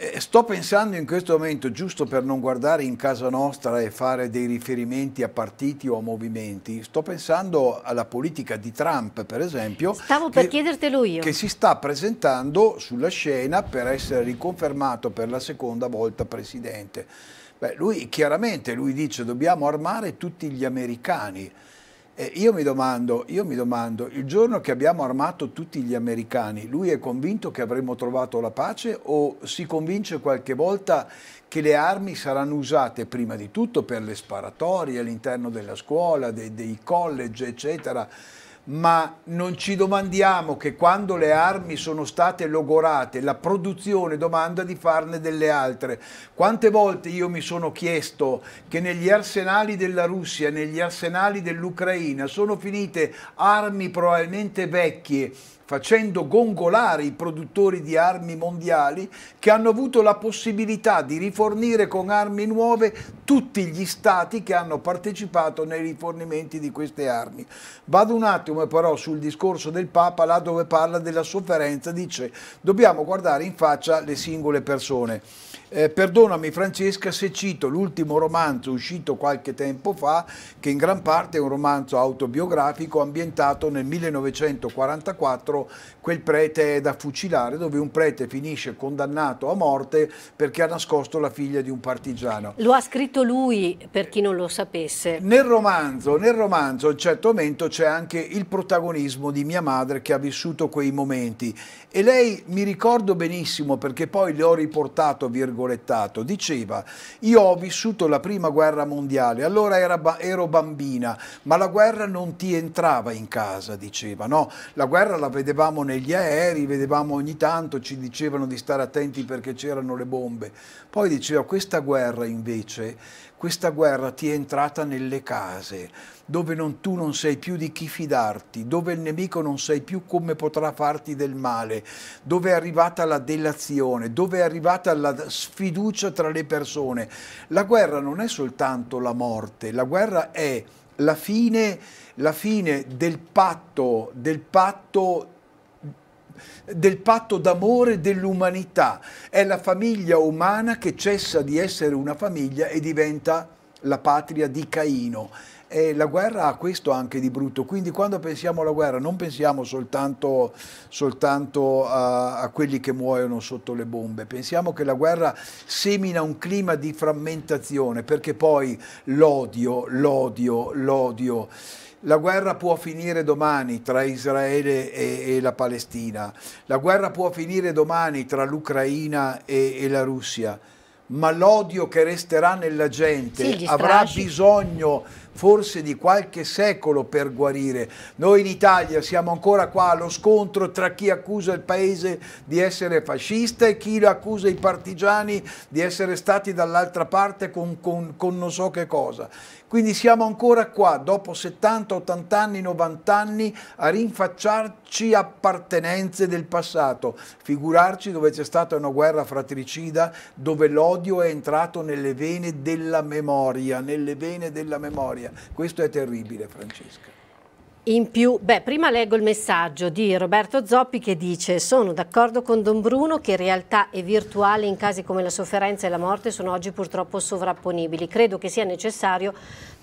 Eh, sto pensando in questo momento, giusto per non guardare in casa nostra e fare dei riferimenti a partiti o a movimenti, sto pensando alla politica di Trump, per esempio. Stavo che, per chiedertelo io. Che si sta presentando sulla scena per essere riconfermato per la seconda volta presidente. Beh, lui chiaramente lui dice dobbiamo armare tutti gli americani. Eh, io, mi domando, io mi domando, il giorno che abbiamo armato tutti gli americani, lui è convinto che avremmo trovato la pace o si convince qualche volta che le armi saranno usate prima di tutto per le sparatorie all'interno della scuola, dei, dei college, eccetera? ma non ci domandiamo che quando le armi sono state logorate, la produzione domanda di farne delle altre. Quante volte io mi sono chiesto che negli arsenali della Russia, negli arsenali dell'Ucraina sono finite armi probabilmente vecchie facendo gongolare i produttori di armi mondiali che hanno avuto la possibilità di rifornire con armi nuove tutti gli stati che hanno partecipato nei rifornimenti di queste armi. Vado un attimo però sul discorso del Papa, là dove parla della sofferenza, dice dobbiamo guardare in faccia le singole persone. Eh, perdonami Francesca se cito l'ultimo romanzo uscito qualche tempo fa, che in gran parte è un romanzo autobiografico ambientato nel 1944 quel prete è da fucilare, dove un prete finisce condannato a morte perché ha nascosto la figlia di un partigiano. Lo ha scritto lui, per chi non lo sapesse. Nel romanzo, nel romanzo a un certo momento c'è anche il protagonismo di mia madre che ha vissuto quei momenti e lei mi ricordo benissimo perché poi le ho riportato virgolettato, diceva io ho vissuto la prima guerra mondiale, allora era, ero bambina, ma la guerra non ti entrava in casa, diceva, no? La guerra la vedevamo nei negli aerei, vedevamo ogni tanto, ci dicevano di stare attenti perché c'erano le bombe. Poi diceva questa guerra invece, questa guerra ti è entrata nelle case, dove non, tu non sai più di chi fidarti, dove il nemico non sai più come potrà farti del male, dove è arrivata la delazione, dove è arrivata la sfiducia tra le persone. La guerra non è soltanto la morte, la guerra è la fine, la fine del patto, del patto del patto d'amore dell'umanità. È la famiglia umana che cessa di essere una famiglia e diventa la patria di Caino. E la guerra ha questo anche di brutto, quindi quando pensiamo alla guerra non pensiamo soltanto, soltanto a, a, quelli che muoiono sotto le bombe, pensiamo che la guerra semina un clima di frammentazione perché poi l'odio, l'odio, l'odio. La guerra può finire domani tra Israele e, e, la Palestina, la guerra può finire domani tra l'Ucraina e, e la Russia, ma l'odio che resterà nella gente sì, avrà bisogno forse di qualche secolo per guarire. Noi in Italia siamo ancora qua allo scontro tra chi accusa il paese di essere fascista e chi accusa i partigiani di essere stati dall'altra parte con, con, con non so che cosa. Quindi siamo ancora qua, dopo 70, 80 anni, 90 anni, a rinfacciarci appartenenze del passato, figurarci dove c'è stata una guerra fratricida, dove l'odio è entrato nelle vene della memoria, nelle vene della memoria. Questo è terribile, Francesca in più. Beh, prima leggo il messaggio di Roberto Zoppi che dice sono d'accordo con Don Bruno che realtà e virtuale in casi come la sofferenza e la morte sono oggi purtroppo sovrapponibili. Credo che sia necessario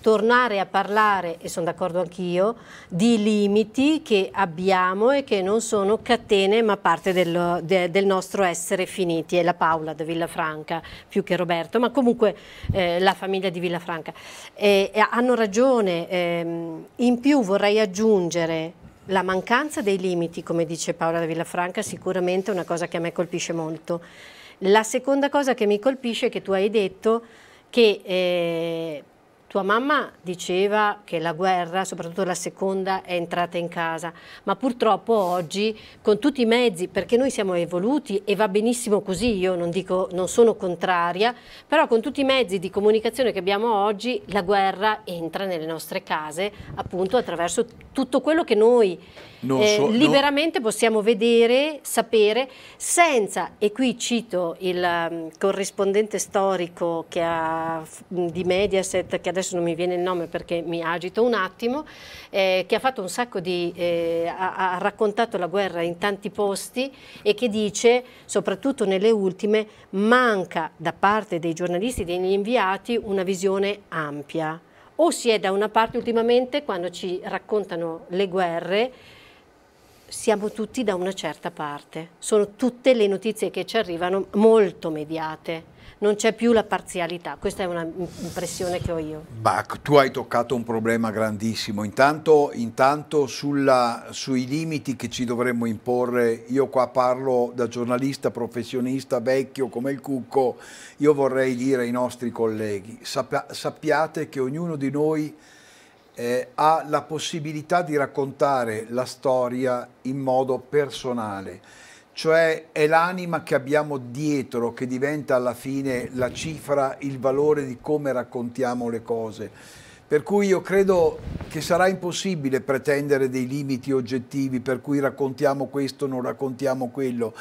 tornare a parlare, e sono d'accordo anch'io, di limiti che abbiamo e che non sono catene ma parte del, de, del nostro essere finiti. È la Paola da Villafranca più che Roberto, ma comunque eh, la famiglia di Villafranca. Eh, hanno ragione, ehm, in più vorrei aggiungere la mancanza dei limiti, come dice Paola da Villafranca, sicuramente è una cosa che a me colpisce molto. La seconda cosa che mi colpisce è che tu hai detto che eh, tua mamma diceva che la guerra, soprattutto la seconda, è entrata in casa, ma purtroppo oggi con tutti i mezzi, perché noi siamo evoluti e va benissimo così, io non, dico, non sono contraria, però con tutti i mezzi di comunicazione che abbiamo oggi, la guerra entra nelle nostre case appunto attraverso tutto quello che noi eh, liberamente no. possiamo vedere, sapere, senza, e qui cito il um, corrispondente storico ha, mm, di Mediaset che ha adesso non mi viene il nome perché mi agito un attimo, eh, che ha fatto un sacco di, eh, ha, ha, raccontato la guerra in tanti posti e che dice, soprattutto nelle ultime, manca da parte dei giornalisti, e degli inviati, una visione ampia. O si è da una parte ultimamente, quando ci raccontano le guerre, siamo tutti da una certa parte. Sono tutte le notizie che ci arrivano molto mediate non c'è più la parzialità. Questa è un'impressione che ho io. Bah, tu hai toccato un problema grandissimo. Intanto, intanto sulla, sui limiti che ci dovremmo imporre, io qua parlo da giornalista, professionista, vecchio come il Cucco, io vorrei dire ai nostri colleghi, sappiate che ognuno di noi... Eh, ha la possibilità di raccontare la storia in modo personale cioè è l'anima che abbiamo dietro che diventa alla fine la cifra, il valore di come raccontiamo le cose. Per cui io credo che sarà impossibile pretendere dei limiti oggettivi per cui raccontiamo questo, non raccontiamo quello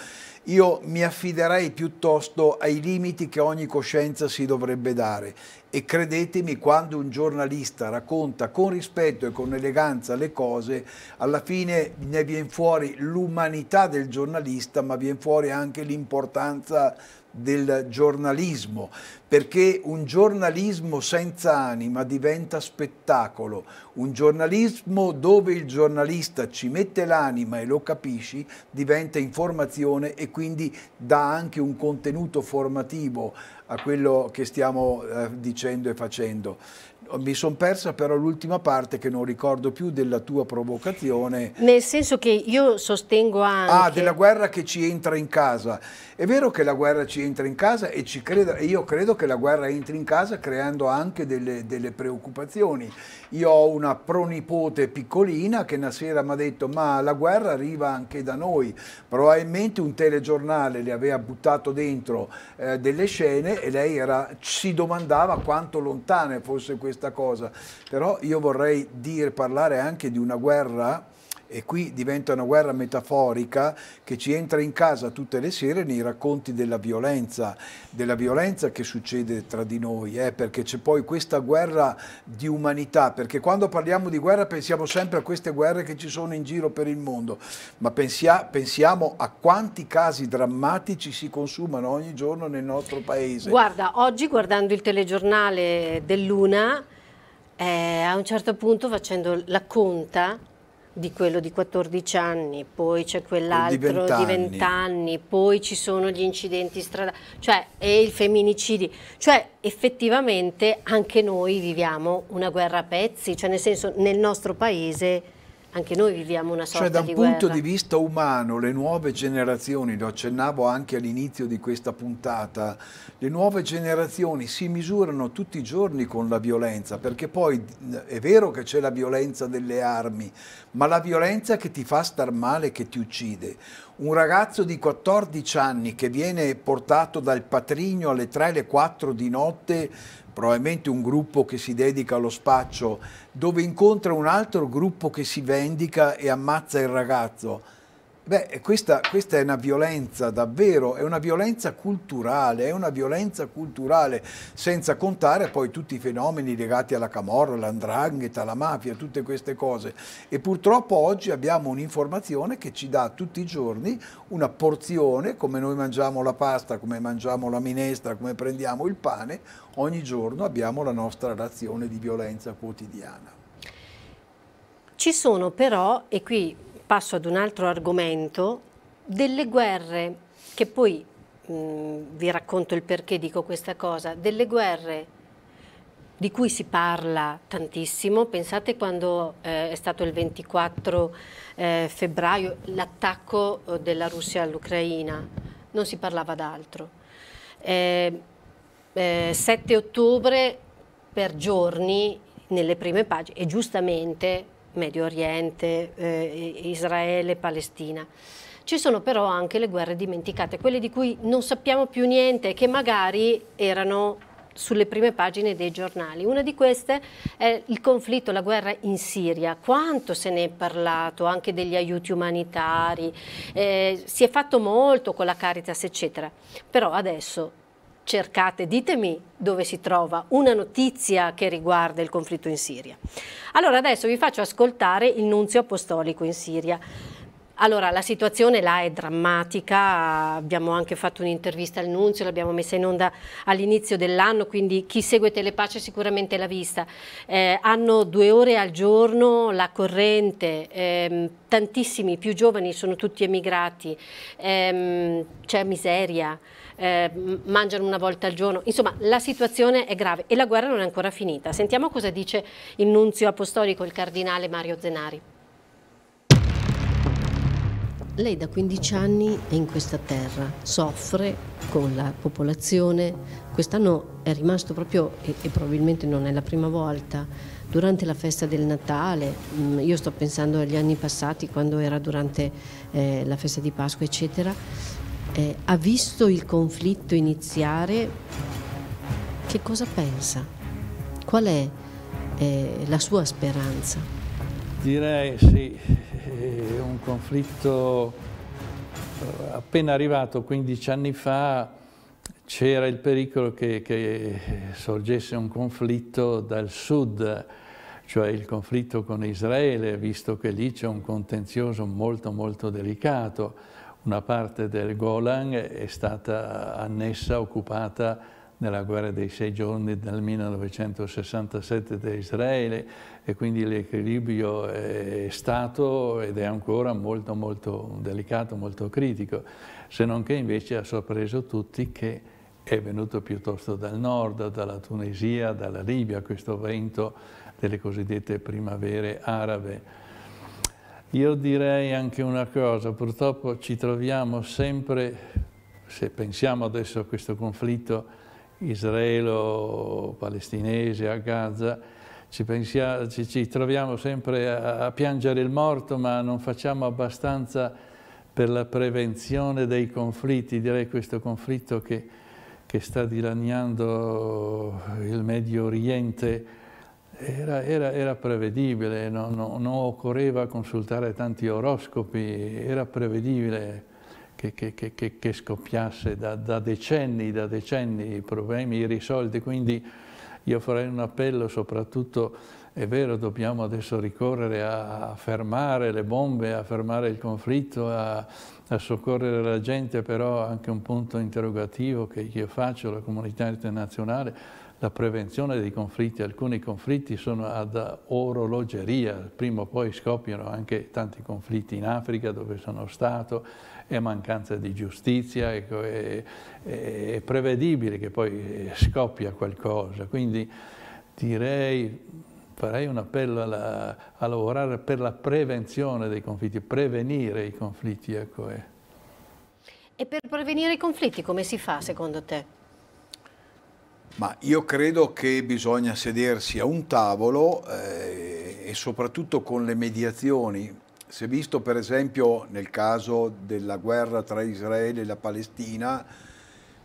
io mi affiderei piuttosto ai limiti che ogni coscienza si dovrebbe dare e credetemi quando un giornalista racconta con rispetto e con eleganza le cose, alla fine ne viene fuori l'umanità del giornalista ma viene fuori anche l'importanza del giornalismo perché un giornalismo senza anima diventa spettacolo, un giornalismo dove il giornalista ci mette l'anima e lo capisci diventa informazione e quindi dà anche un contenuto formativo a quello che stiamo eh, dicendo e facendo. Mi sono persa però l'ultima parte che non ricordo più della tua provocazione. Nel senso che io sostengo ah, anche... Ah, della guerra che ci entra in casa. È vero che la guerra ci entra in casa e, creda, e io credo che la guerra entri in casa creando anche delle, delle preoccupazioni. Io ho una pronipote piccolina che una sera mi ha detto ma la guerra arriva anche da noi, probabilmente un telegiornale le aveva buttato dentro eh, delle scene e lei era, si domandava quanto lontana fosse questa cosa, però io vorrei dire, parlare anche di una guerra e qui diventa una guerra metaforica che ci entra in casa tutte le sere nei racconti della violenza, della violenza che succede tra di noi, eh, perché c'è poi questa guerra di umanità, perché quando parliamo di guerra pensiamo sempre a queste guerre che ci sono in giro per il mondo, ma pensia, pensiamo a quanti casi drammatici si consumano ogni giorno nel nostro paese. Guarda, oggi guardando il telegiornale dell'Una, eh, a un certo punto facendo la conta, di quello di 14 anni, poi c'è quell'altro di 20 anni. poi ci sono gli incidenti stradali, cioè e il femminicidi, cioè effettivamente anche noi viviamo una guerra a pezzi, cioè nel senso nel nostro paese anche noi viviamo una cioè, sorta di Cioè da un punto guerra. di vista umano le nuove generazioni, lo accennavo anche all'inizio di questa puntata, le nuove generazioni si misurano tutti i giorni con la violenza perché poi è vero che c'è la violenza delle armi, ma la violenza che ti fa star male, che ti uccide un ragazzo di 14 anni che viene portato dal patrigno alle 3, alle 4 di notte, probabilmente un gruppo che si dedica allo spaccio, dove incontra un altro gruppo che si vendica e ammazza il ragazzo Beh, questa, questa, è una violenza davvero, è una violenza culturale, è una violenza culturale, senza contare poi tutti i fenomeni legati alla camorra, all'andrangheta, alla mafia, tutte queste cose. E purtroppo oggi abbiamo un'informazione che ci dà tutti i giorni una porzione, come noi mangiamo la pasta, come mangiamo la minestra, come prendiamo il pane, ogni giorno abbiamo la nostra razione di violenza quotidiana. Ci sono però, e qui passo ad un altro argomento, delle guerre, che poi mh, mm, vi racconto il perché dico questa cosa, delle guerre di cui si parla tantissimo, pensate quando eh, è stato il 24 eh, febbraio l'attacco eh, della Russia all'Ucraina, non si parlava d'altro. Eh, 7 eh, ottobre per giorni nelle prime pagine e giustamente Medio Oriente, eh, Israele, Palestina. Ci sono però anche le guerre dimenticate, quelle di cui non sappiamo più niente, che magari erano sulle prime pagine dei giornali. Una di queste è il conflitto, la guerra in Siria. Quanto se ne è parlato anche degli aiuti umanitari, eh, si è fatto molto con la Caritas, eccetera. Però adesso cercate, ditemi dove si trova una notizia che riguarda il conflitto in Siria. Allora adesso vi faccio ascoltare il nunzio apostolico in Siria. Allora, la situazione là è drammatica, abbiamo anche fatto un'intervista al Nunzio, l'abbiamo messa in onda all'inizio dell'anno, quindi chi segue Telepace sicuramente l'ha vista. Eh, hanno due ore al giorno la corrente, ehm, tantissimi più giovani sono tutti emigrati, ehm, c'è miseria, ehm, mangiano una volta al giorno, insomma la situazione è grave e la guerra non è ancora finita. Sentiamo cosa dice il Nunzio Apostolico, il Cardinale Mario Zenari. Lei da 15 anni è in questa terra, soffre con la popolazione, quest'anno è rimasto proprio, e, e, probabilmente non è la prima volta, durante la festa del Natale, mm, io sto pensando agli anni passati quando era durante eh, la festa di Pasqua eccetera, eh, ha visto il conflitto iniziare, che cosa pensa? Qual è eh, la sua speranza? Direi sì, è un conflitto eh, appena arrivato 15 anni fa c'era il pericolo che, che, sorgesse un conflitto dal sud, cioè il conflitto con Israele, visto che lì c'è un contenzioso molto molto delicato. Una parte del Golan è stata annessa, occupata nella guerra dei sei giorni del 1967 da Israele, e quindi l'equilibrio è stato ed è ancora molto molto delicato, molto critico, se non che invece ha sorpreso tutti che è venuto piuttosto dal nord, dalla Tunisia, dalla Libia, questo vento delle cosiddette primavere arabe. Io direi anche una cosa, purtroppo ci troviamo sempre, se pensiamo adesso a questo conflitto israelo-palestinese a Gaza, ci, pensiamo, ci, ci troviamo sempre a, a piangere il morto, ma non facciamo abbastanza per la prevenzione dei conflitti, direi questo conflitto che, che sta dilaniando il Medio Oriente era, era, era prevedibile, non no, no occorreva consultare tanti oroscopi, era prevedibile che, che, che scoppiasse da, da, decenni, da decenni i problemi irrisolti, quindi io farei un appello soprattutto, è vero, dobbiamo adesso ricorrere a fermare le bombe, a fermare il conflitto, a, a soccorrere la gente, però anche un punto interrogativo che io faccio alla comunità internazionale, la prevenzione dei conflitti. Alcuni conflitti sono ad orologeria, prima o poi scoppiano anche tanti conflitti in Africa dove sono stato, è mancanza di giustizia, ecco, è, è prevedibile che poi eh, scoppia qualcosa. Quindi direi farei un appello alla, a lavorare per la prevenzione dei conflitti, prevenire i conflitti. Ecco eh. e per prevenire i conflitti come si fa secondo te? Ma io credo che bisogna sedersi a un tavolo eh, e soprattutto con le mediazioni si è visto per esempio nel caso della guerra tra Israele e la Palestina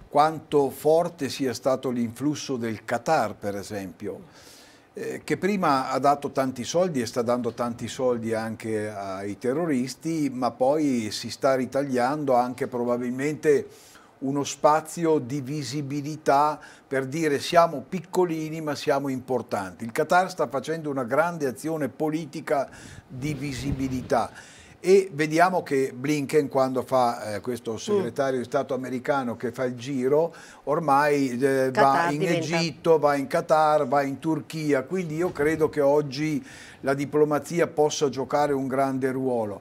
quanto forte sia stato l'influsso del Qatar per esempio, eh, che prima ha dato tanti soldi e sta dando tanti soldi anche ai terroristi, ma poi si sta ritagliando anche probabilmente uno spazio di visibilità per dire siamo piccolini ma siamo importanti. Il Qatar sta facendo una grande azione politica di visibilità e vediamo che Blinken quando fa eh, questo mm. segretario di Stato americano che fa il giro ormai eh, va in diventa... Egitto, va in Qatar, va in Turchia, quindi io credo che oggi la diplomazia possa giocare un grande ruolo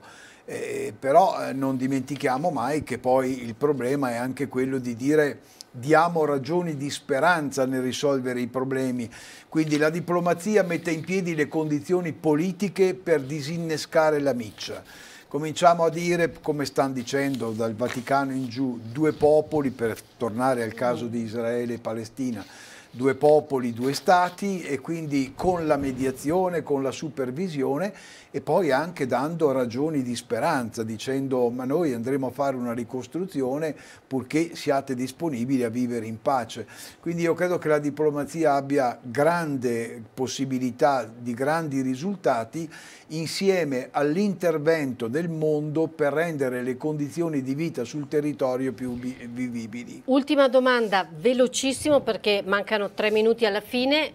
eh, però eh, non dimentichiamo mai che poi il problema è anche quello di dire diamo ragioni di speranza nel risolvere i problemi. Quindi la diplomazia mette in piedi le condizioni politiche per disinnescare la miccia. Cominciamo a dire, come stanno dicendo dal Vaticano in giù, due popoli, per tornare al caso di Israele e Palestina, due popoli, due stati e quindi con la mediazione, con la supervisione e poi anche dando ragioni di speranza, dicendo ma noi andremo a fare una ricostruzione purché siate disponibili a vivere in pace. Quindi io credo che la diplomazia abbia grande possibilità di grandi risultati insieme all'intervento del mondo per rendere le condizioni di vita sul territorio più vivibili. Ultima domanda, velocissimo perché mancano tre minuti alla fine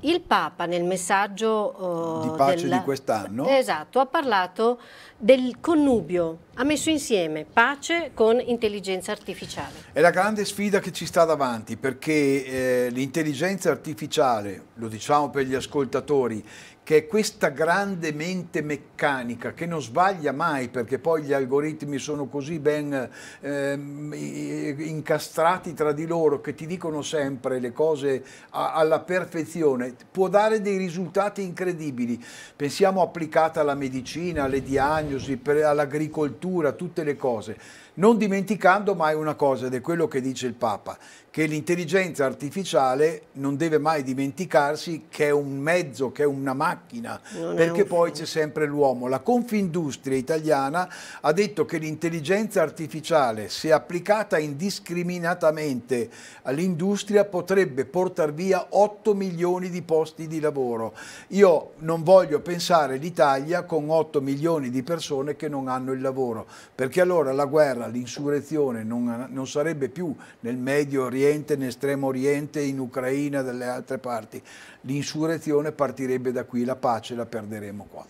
il Papa nel messaggio uh, di pace della... di quest'anno esatto, ha parlato del connubio, ha messo insieme pace con intelligenza artificiale. È la grande sfida che ci sta davanti perché eh, l'intelligenza artificiale, lo diciamo per gli ascoltatori, che è questa grande mente meccanica che non sbaglia mai perché poi gli algoritmi sono così ben ehm, incastrati tra di loro che ti dicono sempre le cose a, alla perfezione, può dare dei risultati incredibili. Pensiamo applicata alla medicina, alle diagnosi, all'agricoltura, tutte le cose. Non dimenticando mai una cosa ed è quello che dice il Papa, che l'intelligenza artificiale non deve mai dimenticarsi che è un mezzo, che è una macchina, non perché un poi c'è sempre l'uomo. La Confindustria italiana ha detto che l'intelligenza artificiale, se applicata indiscriminatamente all'industria, potrebbe portare via 8 milioni di posti di lavoro. Io non voglio pensare l'Italia con 8 milioni di persone che non hanno il lavoro, perché allora la guerra, l'insurrezione non, non sarebbe più nel medio oriente, Oriente, in Estremo Oriente, in Ucraina, dalle altre parti. L'insurrezione partirebbe da qui, la pace la perderemo qua.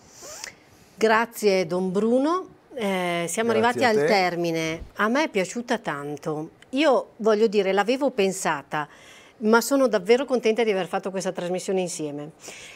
Grazie Don Bruno. Eh, siamo Grazie arrivati al termine. A me è piaciuta tanto. Io voglio dire, l'avevo pensata ma sono davvero contenta di aver fatto questa trasmissione insieme.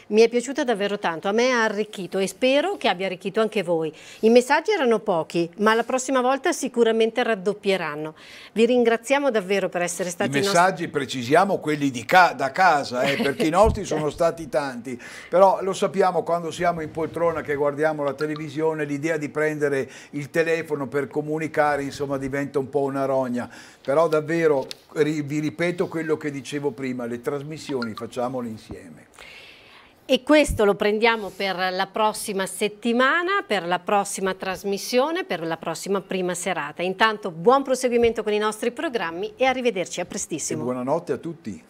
Mi è piaciuta davvero tanto, a me ha arricchito e spero che abbia arricchito anche voi. I messaggi erano pochi, ma la prossima volta sicuramente raddoppieranno. Vi ringraziamo davvero per essere stati I messaggi nostri... precisiamo quelli ca da casa, eh, perché i nostri (laughs) sono stati tanti, però lo sappiamo quando siamo in poltrona che guardiamo la televisione, l'idea di prendere il telefono per comunicare, insomma, diventa un po' una rogna. Però davvero vi ripeto quello che dicevo dicevo prima, le trasmissioni facciamole insieme. E questo lo prendiamo per la prossima settimana, per la prossima trasmissione, per la prossima prima serata. Intanto buon proseguimento con i nostri programmi e arrivederci, a prestissimo. E buonanotte a tutti.